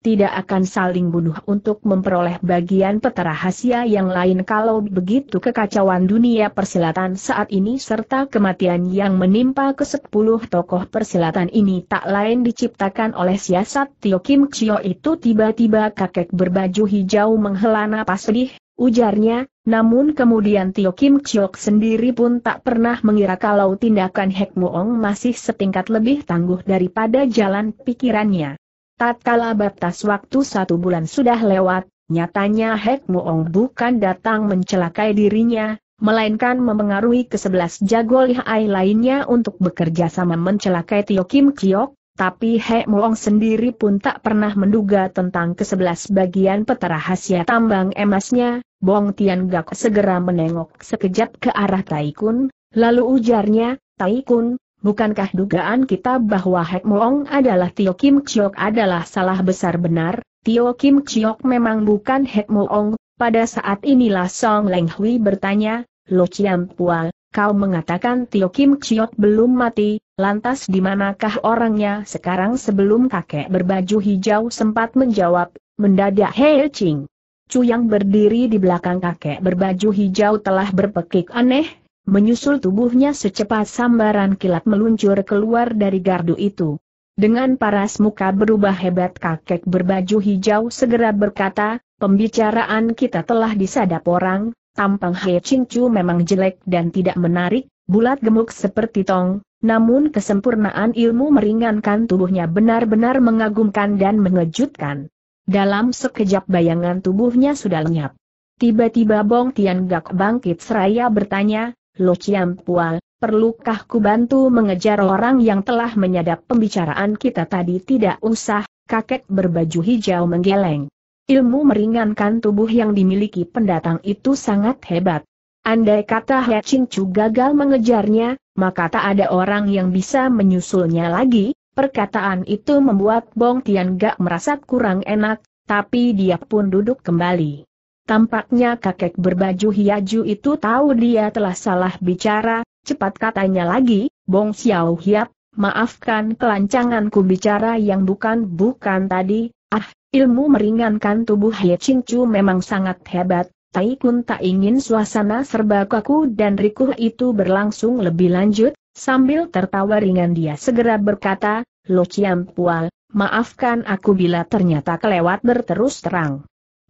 Speaker 1: tidak akan saling bunuh untuk memperoleh bagian peta rahasia yang lain kalau begitu kekacauan dunia persilatan saat ini serta kematian yang menimpa ke sepuluh tokoh persilatan ini tak lain diciptakan oleh siasat Tio Kim Chio itu tiba-tiba kakek berbaju hijau menghela napas sedih, ujarnya, namun kemudian Tio Kim Chiok sendiri pun tak pernah mengira kalau tindakan Hek Muong masih setingkat lebih tangguh daripada jalan pikirannya. Tatkala batas waktu satu bulan sudah lewat, nyatanya Hek Muong bukan datang mencelakai dirinya, melainkan memengaruhi kesebelas jago lihai lainnya untuk bekerja sama mencelakai Tio Kim Kiok, tapi Hek Muong sendiri pun tak pernah menduga tentang kesebelas bagian peta rahasia tambang emasnya, Bong Tian Gak segera menengok sekejap ke arah Taikun, lalu ujarnya, Taikun, bukankah dugaan kita bahwa Hek Moong adalah Tio Kim Chiok adalah salah besar benar? Tio Kim Chiok memang bukan Hek Moong, pada saat inilah Song Leng Hui bertanya, Lo Chiam Pual, kau mengatakan Tio Kim Chiok belum mati, lantas di manakah orangnya sekarang sebelum kakek berbaju hijau sempat menjawab, mendadak Hei Ching. Chu yang berdiri di belakang kakek berbaju hijau telah berpekik aneh, Menyusul tubuhnya secepat sambaran kilat meluncur keluar dari gardu itu. Dengan paras muka berubah hebat kakek berbaju hijau segera berkata, pembicaraan kita telah disadap orang, tampang He Ching Chu memang jelek dan tidak menarik, bulat gemuk seperti tong, namun kesempurnaan ilmu meringankan tubuhnya benar-benar mengagumkan dan mengejutkan. Dalam sekejap bayangan tubuhnya sudah lenyap. Tiba-tiba Bong Tian Gak bangkit seraya bertanya, Lo Chiam Pual, perlukah ku bantu mengejar orang yang telah menyadap pembicaraan kita tadi tidak usah, kakek berbaju hijau menggeleng. Ilmu meringankan tubuh yang dimiliki pendatang itu sangat hebat. Andai kata He Ching Chu gagal mengejarnya, maka tak ada orang yang bisa menyusulnya lagi, perkataan itu membuat Bong Tian gak merasa kurang enak, tapi dia pun duduk kembali. Tampaknya kakek berbaju hiaju itu tahu dia telah salah bicara, cepat katanya lagi, Bong Xiao Hiap, maafkan kelancanganku bicara yang bukan-bukan tadi, ah, ilmu meringankan tubuh He Ching Chu memang sangat hebat, Tai Kun tak ingin suasana serba kaku dan rikuh itu berlangsung lebih lanjut, sambil tertawa ringan dia segera berkata, Lo Chiam Pual, maafkan aku bila ternyata kelewat berterus terang.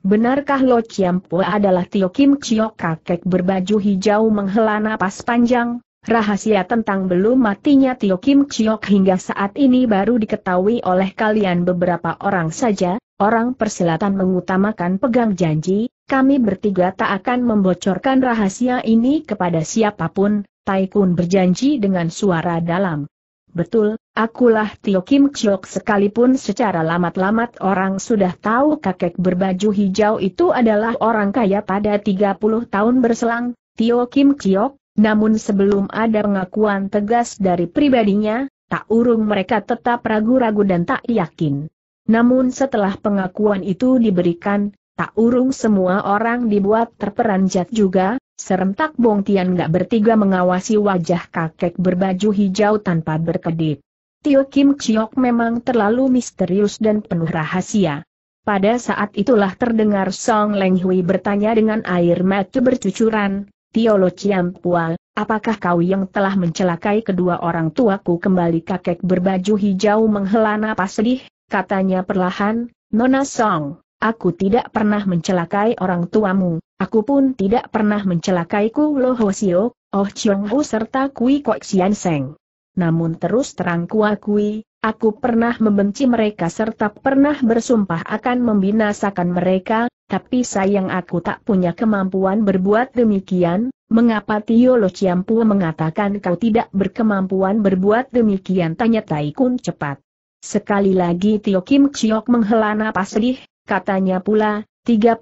Speaker 1: Benarkah Lo Chiam Po adalah Tio Kim Chiok kakek berbaju hijau menghela napas panjang? Rahasia tentang belum matinya Tio Kim Chiok hingga saat ini baru diketahui oleh kalian beberapa orang saja, orang persilatan mengutamakan pegang janji, kami bertiga tak akan membocorkan rahasia ini kepada siapapun, Taikun berjanji dengan suara dalam. Betul, Akulah Tio Kim Chok sekalipun secara lamat-lamat orang sudah tahu kakek berbaju hijau itu adalah orang kaya pada 30 tahun berselang, Tio Kim Chok, namun sebelum ada pengakuan tegas dari pribadinya, tak urung mereka tetap ragu-ragu dan tak yakin. Namun setelah pengakuan itu diberikan, tak urung semua orang dibuat terperanjat juga, serentak Bong Tian gak bertiga mengawasi wajah kakek berbaju hijau tanpa berkedip. Tio Kim Chiok memang terlalu misterius dan penuh rahasia. Pada saat itulah terdengar Song Leng Hui bertanya dengan air mata bercucuran, Tio Lo Chiam Pua, apakah kau yang telah mencelakai kedua orang tuaku kembali kakek berbaju hijau menghela napas sedih, katanya perlahan, Nona Song, aku tidak pernah mencelakai orang tuamu, aku pun tidak pernah mencelakai Ku Lo Ho Siok, Oh Chiong Hu serta Kui Kok Sian Seng. Namun terus terang kuakui, aku pernah membenci mereka serta pernah bersumpah akan membinasakan mereka, tapi sayang aku tak punya kemampuan berbuat demikian, mengapa Tio Lo Ciampu mengatakan kau tidak berkemampuan berbuat demikian tanya Taikun cepat. Sekali lagi Tio Kim Chiok menghela napas sedih, katanya pula, 33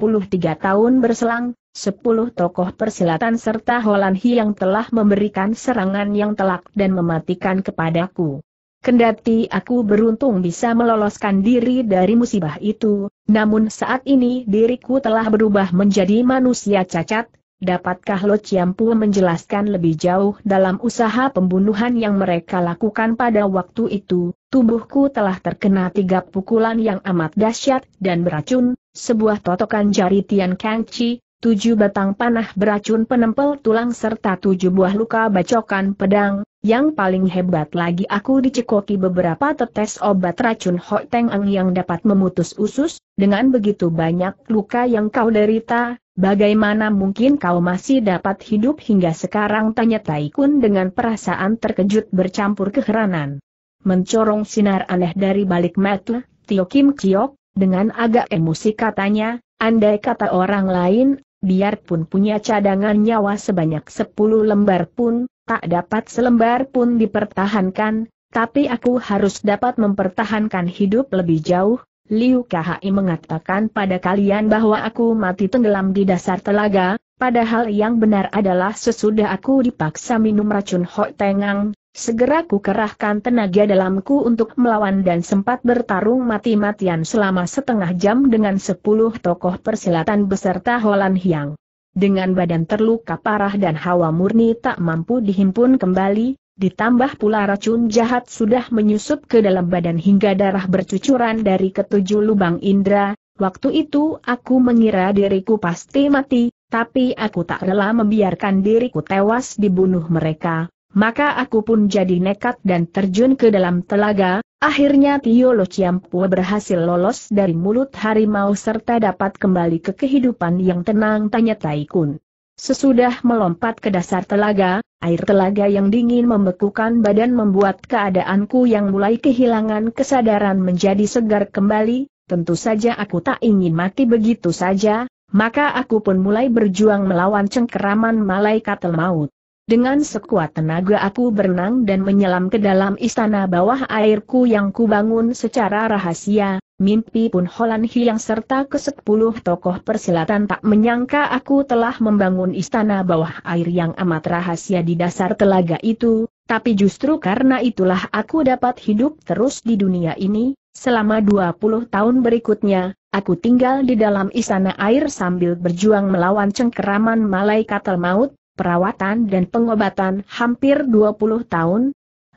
Speaker 1: tahun berselang, sepuluh tokoh persilatan serta Holanhi yang telah memberikan serangan yang telak dan mematikan kepadaku. Kendati aku beruntung bisa meloloskan diri dari musibah itu, namun saat ini diriku telah berubah menjadi manusia cacat, dapatkah Lo Chiampu menjelaskan lebih jauh dalam usaha pembunuhan yang mereka lakukan pada waktu itu, tubuhku telah terkena tiga pukulan yang amat dahsyat dan beracun, sebuah totokan jari Tian Kangchi, tujuh batang panah beracun penempel tulang serta tujuh buah luka bacokan pedang, yang paling hebat lagi aku dicekoki beberapa tetes obat racun Hok Teng Ang yang dapat memutus usus, dengan begitu banyak luka yang kau derita, bagaimana mungkin kau masih dapat hidup hingga sekarang tanya Taikun dengan perasaan terkejut bercampur keheranan. Mencorong sinar aneh dari balik mata, Tio Kim Kiok, dengan agak emosi katanya, andai kata orang lain biarpun punya cadangan nyawa sebanyak sepuluh lembar pun, tak dapat selembar pun dipertahankan, tapi aku harus dapat mempertahankan hidup lebih jauh, Liu Kai mengatakan pada kalian bahwa aku mati tenggelam di dasar telaga, padahal yang benar adalah sesudah aku dipaksa minum racun Hok Tengang, Segera ku kerahkan tenaga dalamku untuk melawan dan sempat bertarung mati-matian selama setengah jam dengan sepuluh tokoh persilatan beserta Holan Hiang. Dengan badan terluka parah dan hawa murni tak mampu dihimpun kembali, ditambah pula racun jahat sudah menyusup ke dalam badan hingga darah bercucuran dari ketujuh lubang indera, waktu itu aku mengira diriku pasti mati, tapi aku tak rela membiarkan diriku tewas dibunuh mereka, maka aku pun jadi nekat dan terjun ke dalam telaga, akhirnya Tio Lo Chiampua berhasil lolos dari mulut harimau serta dapat kembali ke kehidupan yang tenang tanya Taikun. Sesudah melompat ke dasar telaga, air telaga yang dingin membekukan badan membuat keadaanku yang mulai kehilangan kesadaran menjadi segar kembali, tentu saja aku tak ingin mati begitu saja, maka aku pun mulai berjuang melawan cengkeraman malaikat maut. Dengan sekuat tenaga aku berenang dan menyelam ke dalam istana bawah airku yang kubangun secara rahasia, mimpi pun Holan Hiang serta ke sepuluh tokoh persilatan tak menyangka aku telah membangun istana bawah air yang amat rahasia di dasar telaga itu, tapi justru karena itulah aku dapat hidup terus di dunia ini, selama dua puluh tahun berikutnya, aku tinggal di dalam istana air sambil berjuang melawan cengkeraman malaikat maut, perawatan dan pengobatan hampir 20 tahun,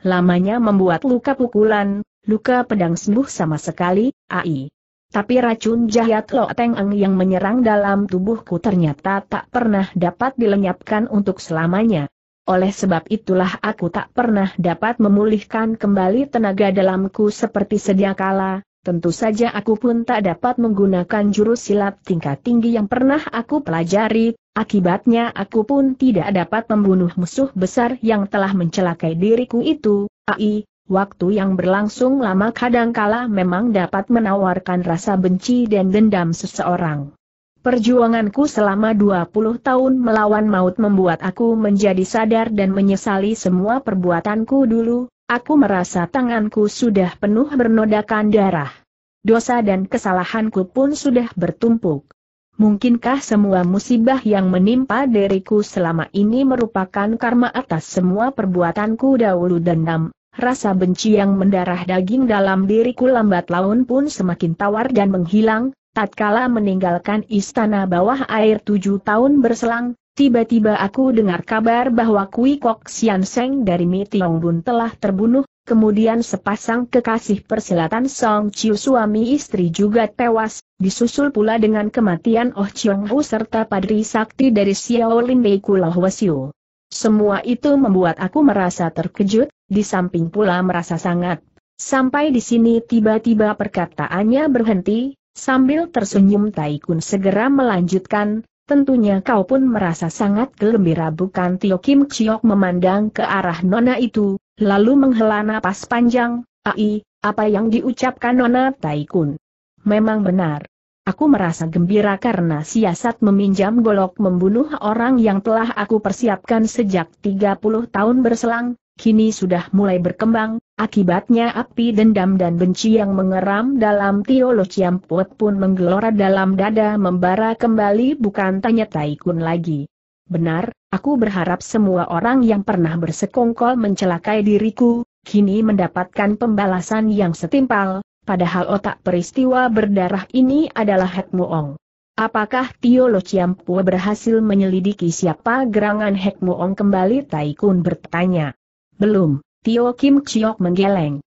Speaker 1: lamanya membuat luka pukulan, luka pedang sembuh sama sekali, AI. Tapi racun jahat Lo Teng Ang yang menyerang dalam tubuhku ternyata tak pernah dapat dilenyapkan untuk selamanya. Oleh sebab itulah aku tak pernah dapat memulihkan kembali tenaga dalamku seperti sedia kala, tentu saja aku pun tak dapat menggunakan jurus silat tingkat tinggi yang pernah aku pelajari, Akibatnya aku pun tidak dapat membunuh musuh besar yang telah mencelakai diriku itu, ai, waktu yang berlangsung lama kadangkala memang dapat menawarkan rasa benci dan dendam seseorang. Perjuanganku selama 20 tahun melawan maut membuat aku menjadi sadar dan menyesali semua perbuatanku dulu, aku merasa tanganku sudah penuh bernodakan darah. Dosa dan kesalahanku pun sudah bertumpuk. Mungkinkah semua musibah yang menimpa diriku selama ini merupakan karma atas semua perbuatanku dahulu dendam? Rasa benci yang mendarah daging dalam diriku lambat laun pun semakin tawar dan menghilang, tatkala meninggalkan istana bawah air tujuh tahun berselang, tiba-tiba aku dengar kabar bahwa Kui Kok Sian Seng dari Mi Tiong Bun telah terbunuh, Kemudian sepasang kekasih persilatan Song Chiu suami istri juga tewas, disusul pula dengan kematian Oh Chiong Hu serta Padri Sakti dari Xiao Lin Bei Kulah Wasiu. Semua itu membuat aku merasa terkejut, di samping pula merasa sangat. Sampai di sini tiba-tiba perkataannya berhenti, sambil tersenyum Tai Kun segera melanjutkan, tentunya kau pun merasa sangat gembira bukan Tio Kim Chiok memandang ke arah nona itu, lalu menghela napas panjang, ai, apa yang diucapkan Nona Taikun. Memang benar. Aku merasa gembira karena siasat meminjam golok membunuh orang yang telah aku persiapkan sejak 30 tahun berselang, kini sudah mulai berkembang, akibatnya api dendam dan benci yang mengeram dalam Tiolo Ciampuat pun menggelora dalam dada membara kembali bukan tanya Taikun lagi. Benar, aku berharap semua orang yang pernah bersekongkol mencelakai diriku, kini mendapatkan pembalasan yang setimpal, padahal otak peristiwa berdarah ini adalah Hek Muong. Apakah Tio Lo Chiampua berhasil menyelidiki siapa gerangan Hek Muong kembali Tai Kun bertanya? Belum, Tio Kim Chiok menggeleng.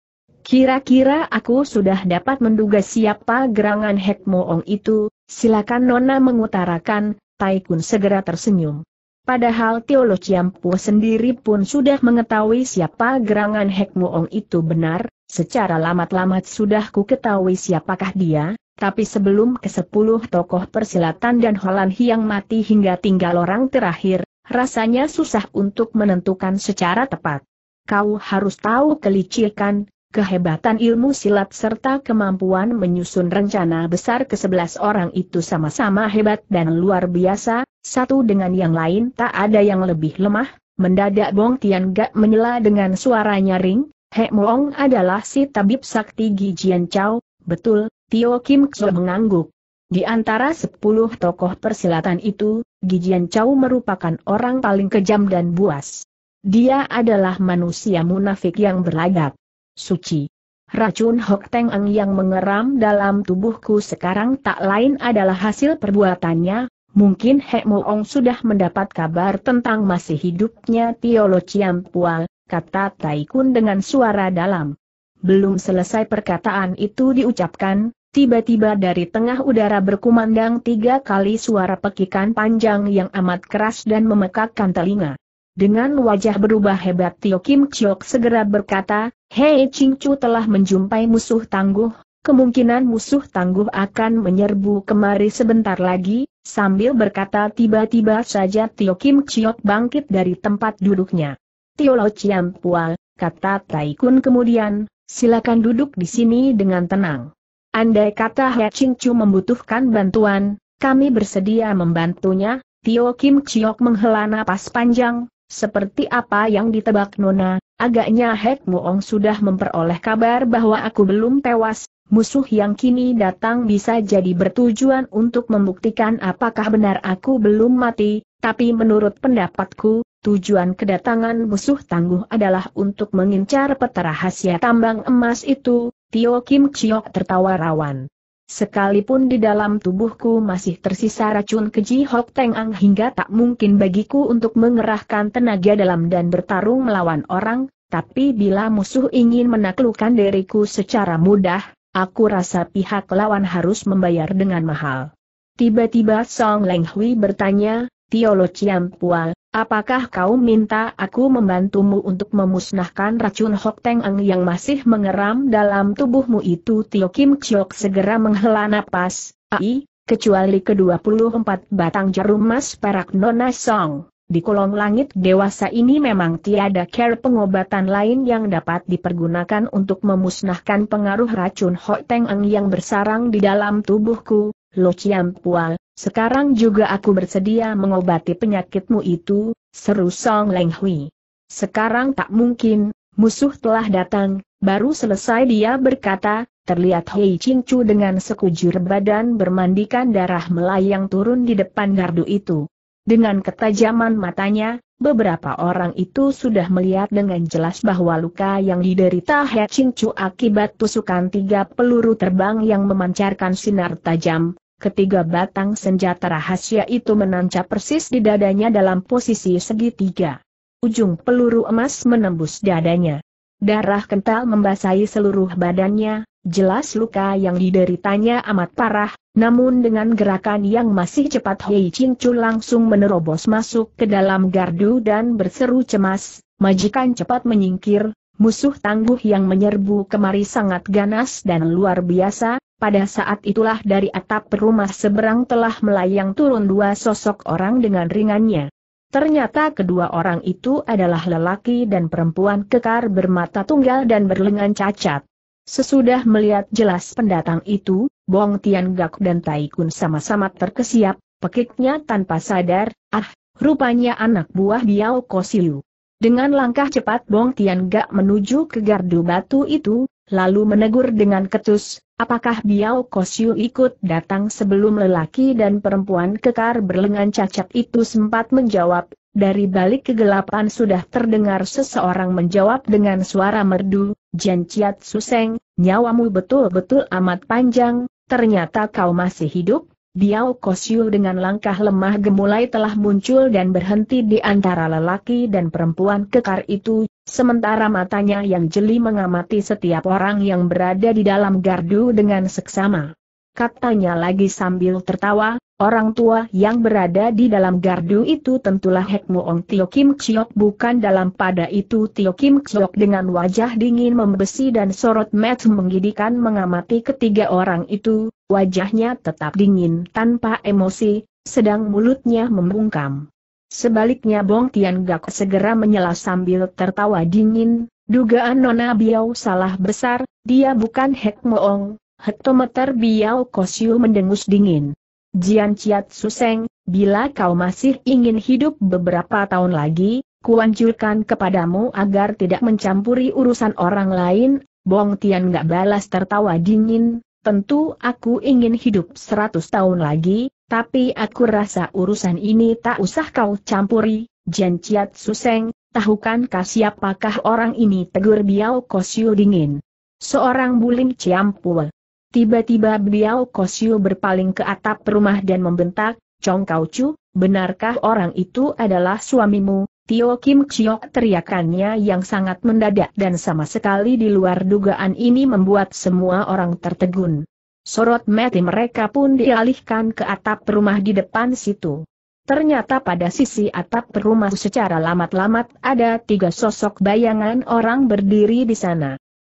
Speaker 1: Kira-kira aku sudah dapat menduga siapa gerangan Hek Moong itu, silakan Nona mengutarakan, Tai Kun segera tersenyum. Padahal Tiolo Ciampu sendiri pun sudah mengetahui siapa gerangan Hek Muong itu benar, secara lamat-lamat sudah ku ketahui siapakah dia, tapi sebelum ke sepuluh tokoh persilatan dan Holan Hiang mati hingga tinggal orang terakhir, rasanya susah untuk menentukan secara tepat. Kau harus tahu kelicikan, Kehebatan ilmu silat serta kemampuan menyusun rencana besar ke sebelas orang itu sama-sama hebat dan luar biasa, satu dengan yang lain tak ada yang lebih lemah, mendadak Bong Tian Gak menyela dengan suara nyaring, He Moong adalah si tabib sakti Gijian Chow, betul, Tio Kim Kso mengangguk. Di antara sepuluh tokoh persilatan itu, Gijian Chow merupakan orang paling kejam dan buas. Dia adalah manusia munafik yang berlagak suci. Racun Hok Teng Eng yang mengeram dalam tubuhku sekarang tak lain adalah hasil perbuatannya, mungkin Hek Mo Ong sudah mendapat kabar tentang masih hidupnya Tio Lo Chiam Pual, kata Taikun dengan suara dalam. Belum selesai perkataan itu diucapkan, tiba-tiba dari tengah udara berkumandang tiga kali suara pekikan panjang yang amat keras dan memekakkan telinga. Dengan wajah berubah hebat Tio Kim Chiok segera berkata, Hei Ching Chu telah menjumpai musuh tangguh, kemungkinan musuh tangguh akan menyerbu kemari sebentar lagi, sambil berkata tiba-tiba saja Tio Kim Chiok bangkit dari tempat duduknya. Tio Lo Chiam Pua, kata Taikun kemudian, silakan duduk di sini dengan tenang. Andai kata Hei Ching Chu membutuhkan bantuan, kami bersedia membantunya, Tio Kim Chiok menghela napas panjang, seperti apa yang ditebak Nona, agaknya Hek Muong sudah memperoleh kabar bahwa aku belum tewas, musuh yang kini datang bisa jadi bertujuan untuk membuktikan apakah benar aku belum mati, tapi menurut pendapatku, tujuan kedatangan musuh tangguh adalah untuk mengincar peta rahasia tambang emas itu, Tio Kim Chiok tertawa rawan. Sekalipun di dalam tubuhku masih tersisa racun keji Hok Teng Ang hingga tak mungkin bagiku untuk mengerahkan tenaga dalam dan bertarung melawan orang, tapi bila musuh ingin menaklukkan diriku secara mudah, aku rasa pihak lawan harus membayar dengan mahal. Tiba-tiba Song Leng Hui bertanya, Tio Lo Chiam Pua, Apakah kau minta aku membantumu untuk memusnahkan racun Hok Teng Eng yang masih mengeram dalam tubuhmu itu? Tio Kim Chok segera menghela napas, ai, kecuali ke-24 batang jarum emas perak Nona Song. Di kolong langit dewasa ini memang tiada care pengobatan lain yang dapat dipergunakan untuk memusnahkan pengaruh racun Hok Teng Eng yang bersarang di dalam tubuhku, Lo Chiam Pual, sekarang juga aku bersedia mengobati penyakitmu itu, seru Song Leng Hui. Sekarang tak mungkin, musuh telah datang, baru selesai dia berkata, terlihat Hei Ching Chu dengan sekujur badan bermandikan darah melayang turun di depan gardu itu. Dengan ketajaman matanya, beberapa orang itu sudah melihat dengan jelas bahwa luka yang diderita Hei Ching Chu akibat tusukan tiga peluru terbang yang memancarkan sinar tajam, ketiga batang senjata rahasia itu menancap persis di dadanya dalam posisi segitiga. Ujung peluru emas menembus dadanya. Darah kental membasahi seluruh badannya, jelas luka yang dideritanya amat parah, namun dengan gerakan yang masih cepat Hei Chin langsung menerobos masuk ke dalam gardu dan berseru cemas, majikan cepat menyingkir, musuh tangguh yang menyerbu kemari sangat ganas dan luar biasa, pada saat itulah dari atap rumah seberang telah melayang turun dua sosok orang dengan ringannya. Ternyata kedua orang itu adalah lelaki dan perempuan kekar bermata tunggal dan berlengan cacat. Sesudah melihat jelas pendatang itu, Bong Tian Gak dan Tai Kun sama-sama terkesiap, pekiknya tanpa sadar, ah, rupanya anak buah Biao Kosiu. Dengan langkah cepat Bong Tian Gak menuju ke gardu batu itu, lalu menegur dengan ketus, Apakah Biao Kosyu ikut datang sebelum lelaki dan perempuan kekar berlengan cacat itu sempat menjawab, dari balik kegelapan sudah terdengar seseorang menjawab dengan suara merdu, Jenciat Suseng, nyawamu betul-betul amat panjang, ternyata kau masih hidup? Biao Kosyu dengan langkah lemah gemulai telah muncul dan berhenti di antara lelaki dan perempuan kekar itu, sementara matanya yang jeli mengamati setiap orang yang berada di dalam gardu dengan seksama. Katanya lagi sambil tertawa, Orang tua yang berada di dalam gardu itu tentulah Hek Moong Tio Kim Chiok bukan dalam pada itu Tio Kim Chiok dengan wajah dingin membesi dan sorot mat menggidikan mengamati ketiga orang itu, wajahnya tetap dingin tanpa emosi, sedang mulutnya membungkam. Sebaliknya Bong Tian Gak segera menyela sambil tertawa dingin, dugaan Nona Biao salah besar, dia bukan Hek Moong, hektometer Biao Kosyu mendengus dingin. Jian Ciat Suseng, bila kau masih ingin hidup beberapa tahun lagi, kuanjurkan kepadamu agar tidak mencampuri urusan orang lain, Bong Tian gak balas tertawa dingin, tentu aku ingin hidup seratus tahun lagi, tapi aku rasa urusan ini tak usah kau campuri, Jian Suseng, Suseng, tahukankah siapakah orang ini tegur Biao Kosyu dingin. Seorang bulim Ciampul. Tiba-tiba beliau Kosyu berpaling ke atap rumah dan membentak, Chong Kau Chu, benarkah orang itu adalah suamimu? Tio Kim Chiok teriakannya yang sangat mendadak dan sama sekali di luar dugaan ini membuat semua orang tertegun. Sorot mati mereka pun dialihkan ke atap rumah di depan situ. Ternyata pada sisi atap rumah secara lamat-lamat ada tiga sosok bayangan orang berdiri di sana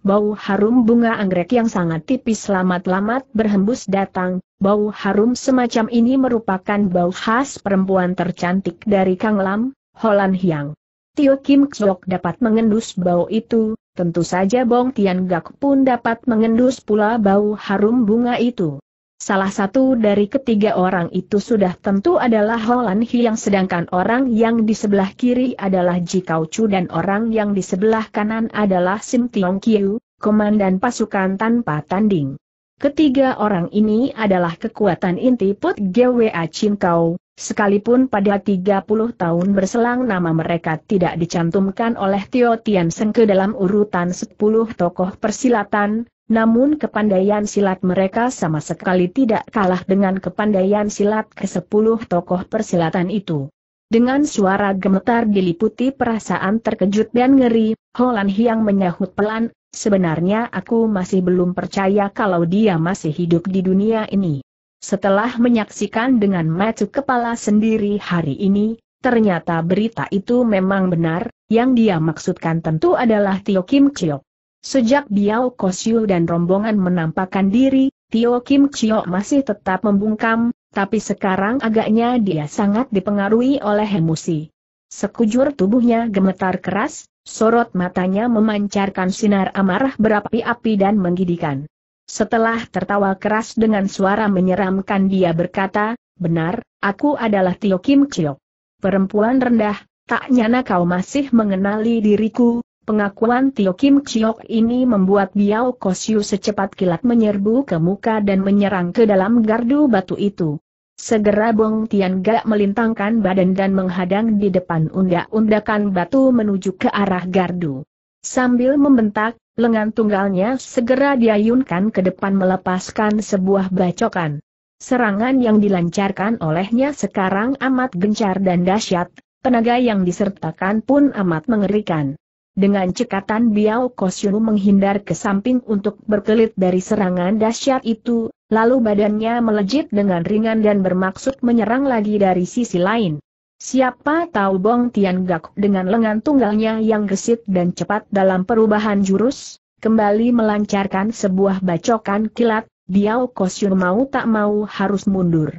Speaker 1: bau harum bunga anggrek yang sangat tipis selamat lamat berhembus datang, bau harum semacam ini merupakan bau khas perempuan tercantik dari Kang Lam, Holan Hyang. Tio Kim Ksok dapat mengendus bau itu, tentu saja Bong Tian Gak pun dapat mengendus pula bau harum bunga itu. Salah satu dari ketiga orang itu sudah tentu adalah Holan Hiang sedangkan orang yang di sebelah kiri adalah Ji Kau Chu dan orang yang di sebelah kanan adalah Sim Tiong Kiu, komandan pasukan tanpa tanding. Ketiga orang ini adalah kekuatan inti Put GWA Chin Kau, sekalipun pada 30 tahun berselang nama mereka tidak dicantumkan oleh Tio Tian Seng ke dalam urutan 10 tokoh persilatan, namun kepandaian silat mereka sama sekali tidak kalah dengan kepandaian silat ke-10 tokoh persilatan itu. Dengan suara gemetar diliputi perasaan terkejut dan ngeri, Holan Hiang menyahut pelan, sebenarnya aku masih belum percaya kalau dia masih hidup di dunia ini. Setelah menyaksikan dengan mata kepala sendiri hari ini, Ternyata berita itu memang benar, yang dia maksudkan tentu adalah Tio Kim Chiok. Sejak Biao Kosyu dan rombongan menampakkan diri, Tio Kim Chio masih tetap membungkam, tapi sekarang agaknya dia sangat dipengaruhi oleh emosi. Sekujur tubuhnya gemetar keras, sorot matanya memancarkan sinar amarah berapi-api dan menggidikan. Setelah tertawa keras dengan suara menyeramkan dia berkata, benar, aku adalah Tio Kim Chio. Perempuan rendah, tak nyana kau masih mengenali diriku, Pengakuan Tio Kim Chiok ini membuat Biao Kosyu secepat kilat menyerbu ke muka dan menyerang ke dalam gardu batu itu. Segera Bong Tian Gak melintangkan badan dan menghadang di depan undak-undakan batu menuju ke arah gardu. Sambil membentak, lengan tunggalnya segera diayunkan ke depan melepaskan sebuah bacokan. Serangan yang dilancarkan olehnya sekarang amat gencar dan dahsyat, tenaga yang disertakan pun amat mengerikan. Dengan cekatan Biao Kosyunu menghindar ke samping untuk berkelit dari serangan dahsyat itu, lalu badannya melejit dengan ringan dan bermaksud menyerang lagi dari sisi lain. Siapa tahu Bong Tian Gak dengan lengan tunggalnya yang gesit dan cepat dalam perubahan jurus, kembali melancarkan sebuah bacokan kilat, Biao Kosyun mau tak mau harus mundur.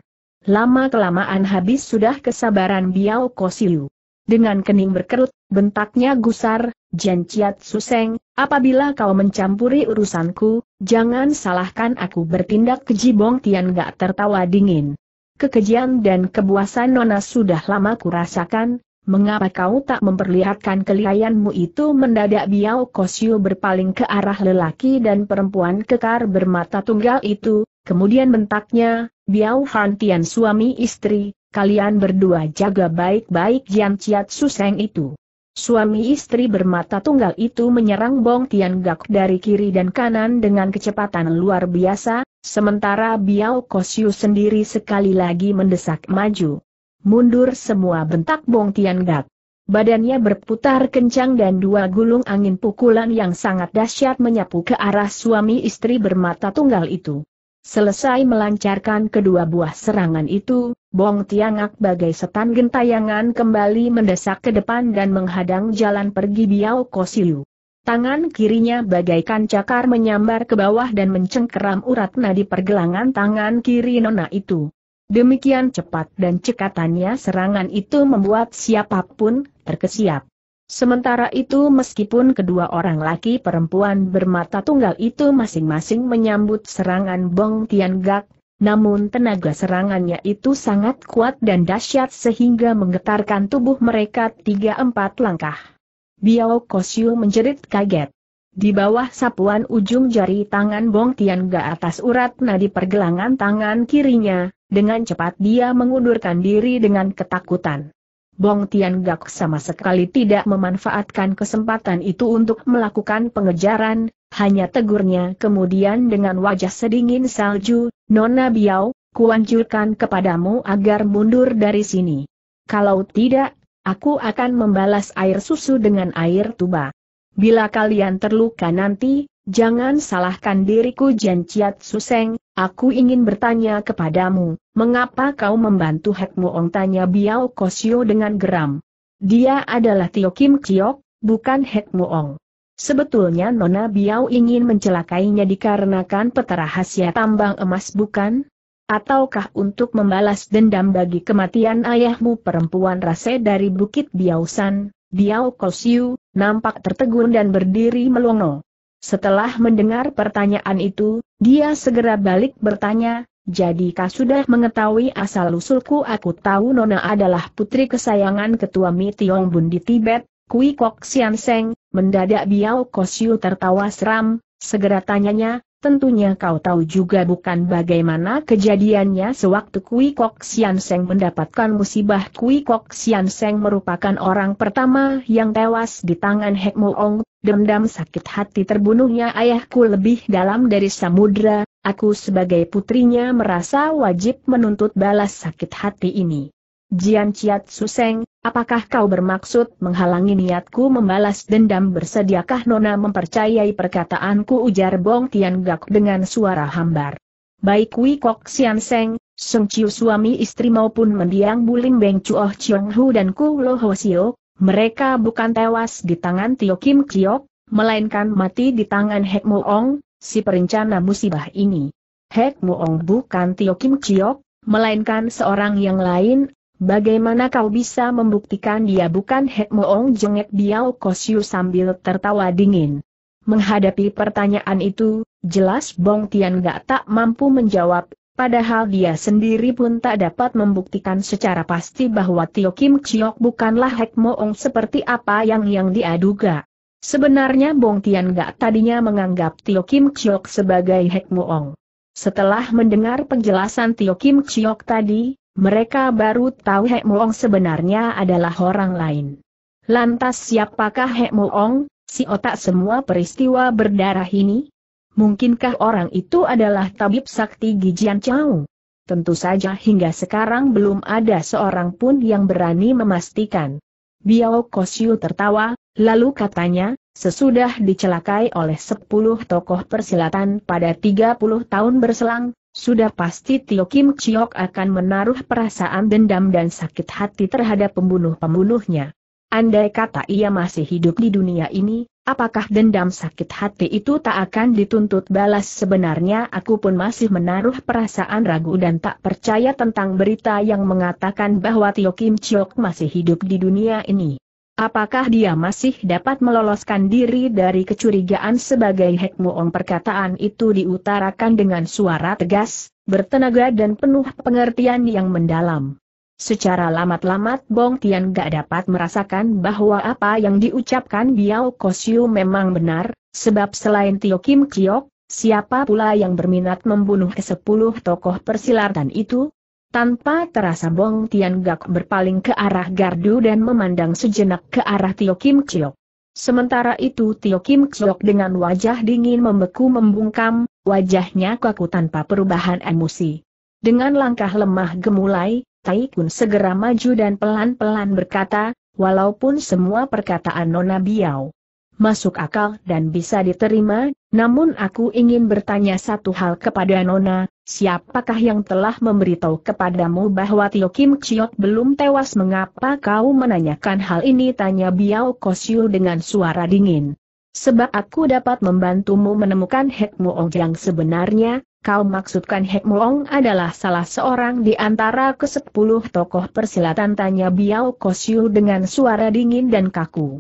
Speaker 1: Lama-kelamaan habis sudah kesabaran Biao Kosyu. Dengan kening berkerut, bentaknya gusar, Jen Chiat Suseng, apabila kau mencampuri urusanku, jangan salahkan aku bertindak keji Bong Tian gak tertawa dingin. Kekejian dan kebuasan Nona sudah lama kurasakan, mengapa kau tak memperlihatkan kelihayanmu itu mendadak Biao Kosio berpaling ke arah lelaki dan perempuan kekar bermata tunggal itu, kemudian bentaknya, Biao Hantian suami istri, kalian berdua jaga baik-baik Jian Chiat Suseng itu. Suami istri bermata tunggal itu menyerang Bong Tian Gak dari kiri dan kanan dengan kecepatan luar biasa, sementara Biao Kosyu sendiri sekali lagi mendesak maju. Mundur semua bentak Bong Tian Gak. Badannya berputar kencang dan dua gulung angin pukulan yang sangat dahsyat menyapu ke arah suami istri bermata tunggal itu. Selesai melancarkan kedua buah serangan itu, Bong Tiangak bagai setan gentayangan kembali mendesak ke depan dan menghadang jalan pergi Biao Kosiu. Tangan kirinya bagaikan cakar menyambar ke bawah dan mencengkeram urat nadi pergelangan tangan kiri nona itu. Demikian cepat dan cekatannya serangan itu membuat siapapun terkesiap. Sementara itu meskipun kedua orang laki perempuan bermata tunggal itu masing-masing menyambut serangan Bong Tiangak, namun tenaga serangannya itu sangat kuat dan dahsyat sehingga menggetarkan tubuh mereka tiga empat langkah. Biao Kosyu menjerit kaget. Di bawah sapuan ujung jari tangan Bong Tianga atas urat nadi pergelangan tangan kirinya, dengan cepat dia mengundurkan diri dengan ketakutan. Bong Gak sama sekali tidak memanfaatkan kesempatan itu untuk melakukan pengejaran, hanya tegurnya kemudian dengan wajah sedingin salju, Nona Biao, kuancurkan kepadamu agar mundur dari sini. Kalau tidak, aku akan membalas air susu dengan air tuba. Bila kalian terluka nanti, jangan salahkan diriku Janciat Suseng, aku ingin bertanya kepadamu, mengapa kau membantu Hek Muong tanya Biao Kosio dengan geram. Dia adalah Tio Kim Kiok, bukan Hek Muong. Sebetulnya Nona Biao ingin mencelakainya dikarenakan peta rahasia tambang emas bukan? Ataukah untuk membalas dendam bagi kematian ayahmu perempuan rase dari Bukit Biausan, Biao Kosiu, nampak tertegun dan berdiri melongo. Setelah mendengar pertanyaan itu, dia segera balik bertanya, jadi kau sudah mengetahui asal-usulku aku tahu Nona adalah putri kesayangan ketua Mi Tiong Bun di Tibet, Kui Kok Sian Seng, Mendadak Biao Kosiu tertawa seram, segera tanyanya, tentunya kau tahu juga bukan bagaimana kejadiannya sewaktu Kui Kok Sian Seng mendapatkan musibah Kui Kok Sian Seng merupakan orang pertama yang tewas di tangan Hek Ong, dendam sakit hati terbunuhnya ayahku lebih dalam dari samudra, aku sebagai putrinya merasa wajib menuntut balas sakit hati ini. Jian Ciat Suseng, apakah kau bermaksud menghalangi niatku membalas dendam bersediakah Nona mempercayai perkataanku ujar Bong Tian Gak dengan suara hambar. Baik Wei Kok Sian Seng, Sung Chiu suami istri maupun mendiang Bulim Beng Chuoh Chiong Hu dan Ku Lo Ho Sio, mereka bukan tewas di tangan Tio Kim Kiok, melainkan mati di tangan Hek Mo Ong, si perencana musibah ini. Hek Mo Ong bukan Tio Kim Kiok, melainkan seorang yang lain Bagaimana kau bisa membuktikan dia bukan Moong jengek Biao Kosyu sambil tertawa dingin? Menghadapi pertanyaan itu, jelas Bong Tian gak tak mampu menjawab, padahal dia sendiri pun tak dapat membuktikan secara pasti bahwa Tio Kim Chiok bukanlah Moong seperti apa yang yang diaduga. Sebenarnya Bong Tian gak tadinya menganggap Tio Kim Chiok sebagai Moong. Setelah mendengar penjelasan Tio Kim Chiok tadi, mereka baru tahu Hek Moong sebenarnya adalah orang lain. Lantas siapakah Hek Moong, si otak semua peristiwa berdarah ini? Mungkinkah orang itu adalah tabib sakti Gijian Chao? Tentu saja hingga sekarang belum ada seorang pun yang berani memastikan. Biao Kosyu tertawa, lalu katanya, sesudah dicelakai oleh 10 tokoh persilatan pada 30 tahun berselang, sudah pasti Tio Kim Chiok akan menaruh perasaan dendam dan sakit hati terhadap pembunuh-pembunuhnya. Andai kata ia masih hidup di dunia ini, apakah dendam sakit hati itu tak akan dituntut balas sebenarnya aku pun masih menaruh perasaan ragu dan tak percaya tentang berita yang mengatakan bahwa Tio Kim Chiok masih hidup di dunia ini. Apakah dia masih dapat meloloskan diri dari kecurigaan sebagai Hek perkataan itu diutarakan dengan suara tegas, bertenaga dan penuh pengertian yang mendalam. Secara lamat-lamat Bong Tian gak dapat merasakan bahwa apa yang diucapkan Biao Kosiu memang benar, sebab selain Tio Kim Kiok, Siapa pula yang berminat membunuh ke sepuluh tokoh persilatan itu? Tanpa terasa Bong Tian Gak berpaling ke arah gardu dan memandang sejenak ke arah Tio Kim Chiok. Sementara itu Tio Kim Chiok dengan wajah dingin membeku membungkam, wajahnya kaku tanpa perubahan emosi. Dengan langkah lemah gemulai, Tai Kun segera maju dan pelan-pelan berkata, walaupun semua perkataan Nona Biao masuk akal dan bisa diterima, namun aku ingin bertanya satu hal kepada Nona, siapakah yang telah memberitahu kepadamu bahwa Tio Kim Chiok belum tewas mengapa kau menanyakan hal ini tanya Biao Kosyu dengan suara dingin. Sebab aku dapat membantumu menemukan Hek Muong yang sebenarnya, kau maksudkan Hek Muong adalah salah seorang di antara kesepuluh tokoh persilatan tanya Biao Kosyu dengan suara dingin dan kaku.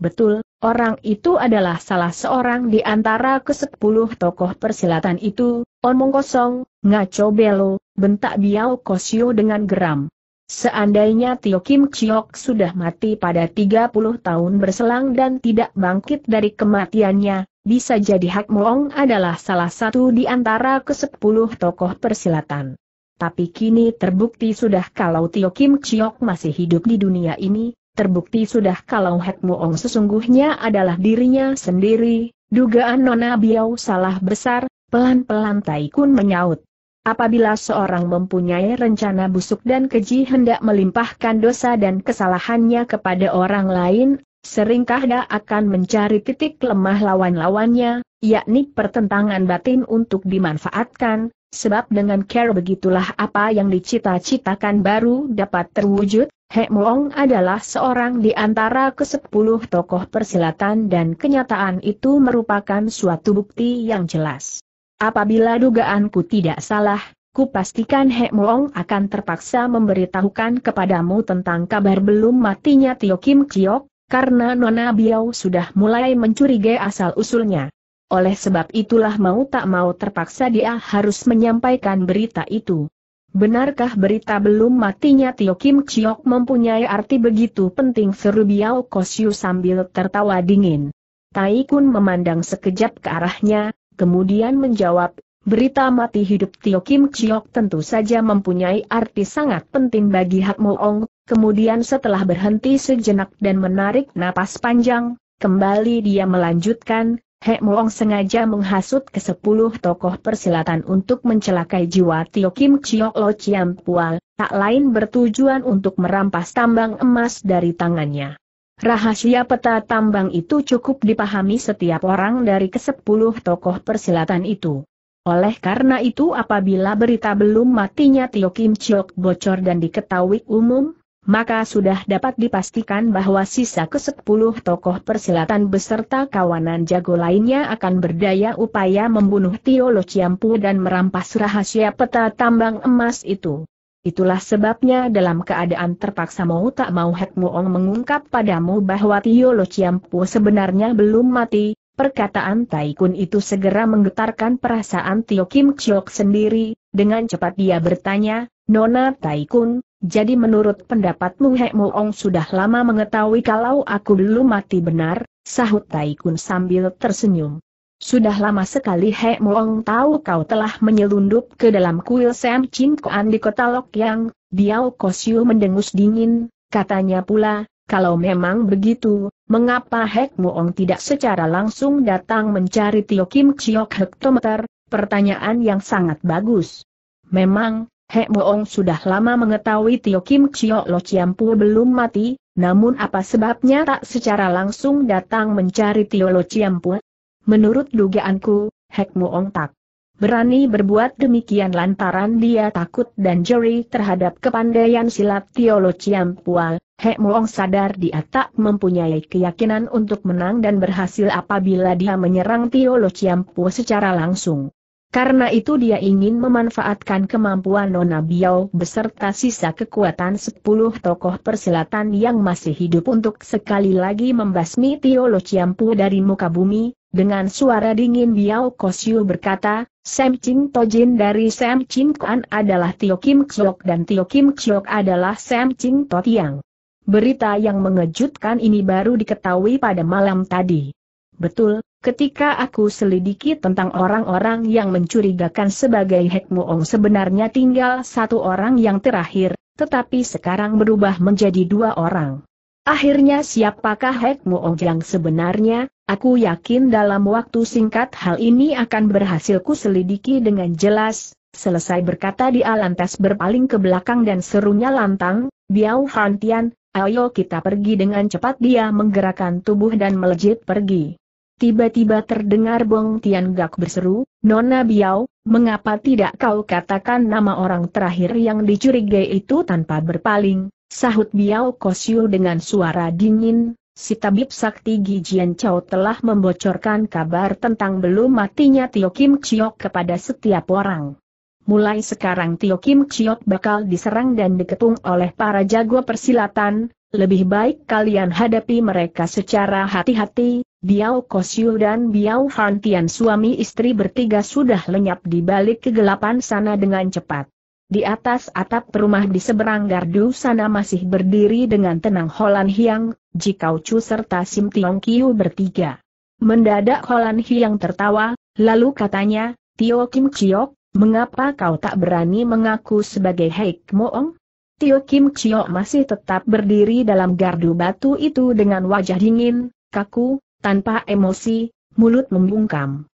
Speaker 1: Betul, orang itu adalah salah seorang di antara kesepuluh tokoh persilatan itu, omong kosong, ngaco belo, bentak Biao Kosio dengan geram. Seandainya Tio Kim Chiok sudah mati pada 30 tahun berselang dan tidak bangkit dari kematiannya, bisa jadi Hak Moong adalah salah satu di antara kesepuluh tokoh persilatan. Tapi kini terbukti sudah kalau Tio Kim Chiok masih hidup di dunia ini, Terbukti sudah kalau Hek Muong sesungguhnya adalah dirinya sendiri, dugaan Nona Biao salah besar, pelan-pelan Taikun menyaut. Apabila seorang mempunyai rencana busuk dan keji hendak melimpahkan dosa dan kesalahannya kepada orang lain, seringkah dia akan mencari titik lemah lawan-lawannya, yakni pertentangan batin untuk dimanfaatkan, sebab dengan care begitulah apa yang dicita-citakan baru dapat terwujud, Hekmoong adalah seorang di antara kesepuluh tokoh persilatan dan kenyataan itu merupakan suatu bukti yang jelas. Apabila dugaanku tidak salah, kupastikan Hekmoong akan terpaksa memberitahukan kepadamu tentang kabar belum matinya Tio Kim Chiok, karena Nona Biao sudah mulai mencurigai asal-usulnya. Oleh sebab itulah mau tak mau terpaksa dia harus menyampaikan berita itu. Benarkah berita belum matinya Tio Kim Chiok mempunyai arti begitu penting seru Biao Kosyu sambil tertawa dingin. Tai Kun memandang sekejap ke arahnya, kemudian menjawab, berita mati hidup Tio Kim Chiok tentu saja mempunyai arti sangat penting bagi Hak Mo Ong, kemudian setelah berhenti sejenak dan menarik napas panjang, kembali dia melanjutkan, Hek Moong sengaja menghasut ke sepuluh tokoh persilatan untuk mencelakai jiwa Tio Kim Chiok Lo Chiam Pual, tak lain bertujuan untuk merampas tambang emas dari tangannya. Rahasia peta tambang itu cukup dipahami setiap orang dari kesepuluh tokoh persilatan itu. Oleh karena itu apabila berita belum matinya Tio Kim Chiok bocor dan diketahui umum, maka sudah dapat dipastikan bahwa sisa ke-10 tokoh persilatan beserta kawanan jago lainnya akan berdaya upaya membunuh Tio Lo Ciampu dan merampas rahasia peta tambang emas itu. Itulah sebabnya dalam keadaan terpaksa mau tak mau Hek Muong mengungkap padamu bahwa Tio Lo Ciampu sebenarnya belum mati, perkataan Taikun itu segera menggetarkan perasaan Tio Kim Chok sendiri, dengan cepat dia bertanya, Nona Taikun, jadi menurut pendapatmu Hek Moong sudah lama mengetahui kalau aku dulu mati benar, sahut Taikun sambil tersenyum. Sudah lama sekali Hek Moong tahu kau telah menyelundup ke dalam kuil Sam Chin Koan di kota Lokyang, Biao Kosyu mendengus dingin, katanya pula, kalau memang begitu, mengapa Hek Moong tidak secara langsung datang mencari Tio Kim Chiok Hektometer, pertanyaan yang sangat bagus. Memang, Hek Moong sudah lama mengetahui Tio Kim Chio Lo Chiam Pu belum mati, namun apa sebabnya tak secara langsung datang mencari Tio Lo Chiam Pu? Menurut dugaanku, Hek Moong tak berani berbuat demikian lantaran dia takut dan jeri terhadap kepandaian silat Tio Lo Chiam Chiampual. Hek Moong sadar dia tak mempunyai keyakinan untuk menang dan berhasil apabila dia menyerang Tio Lo Chiam Pu secara langsung. Karena itu dia ingin memanfaatkan kemampuan Nona Biao beserta sisa kekuatan 10 tokoh persilatan yang masih hidup untuk sekali lagi membasmi Tio Lo Chiampu dari muka bumi, dengan suara dingin Biao Kosyu berkata, Sam Ching Tojin dari Sam Ching Kuan adalah Tio Kim Chok dan Tio Kim Chok adalah Sam Ching Totiang. Berita yang mengejutkan ini baru diketahui pada malam tadi. Betul, Ketika aku selidiki tentang orang-orang yang mencurigakan sebagai Hek sebenarnya tinggal satu orang yang terakhir, tetapi sekarang berubah menjadi dua orang. Akhirnya siapakah Hek yang sebenarnya, aku yakin dalam waktu singkat hal ini akan berhasil ku selidiki dengan jelas, selesai berkata di lantas berpaling ke belakang dan serunya lantang, Biao Hantian, ayo kita pergi dengan cepat dia menggerakkan tubuh dan melejit pergi. Tiba-tiba terdengar Bong Tian Gak berseru, Nona Biao, mengapa tidak kau katakan nama orang terakhir yang dicurigai itu tanpa berpaling? Sahut Biao Kosyu dengan suara dingin, si tabib sakti Gijian Chow telah membocorkan kabar tentang belum matinya Tio Kim Chiok kepada setiap orang. Mulai sekarang Tio Kim Chiok bakal diserang dan diketung oleh para jago persilatan, lebih baik kalian hadapi mereka secara hati-hati, Biao Kosyu dan Biao Hantian suami istri bertiga sudah lenyap di balik kegelapan sana dengan cepat. Di atas atap perumah di seberang gardu sana masih berdiri dengan tenang Holan Hiang, Jikau Chu serta Sim Tiong Kiu bertiga. Mendadak Holan Hiang tertawa, lalu katanya, Tio Kim Chiok, mengapa kau tak berani mengaku sebagai Heik Moong? Tio Kim Chiok masih tetap berdiri dalam gardu batu itu dengan wajah dingin, kaku, tanpa emosi, mulut membungkam.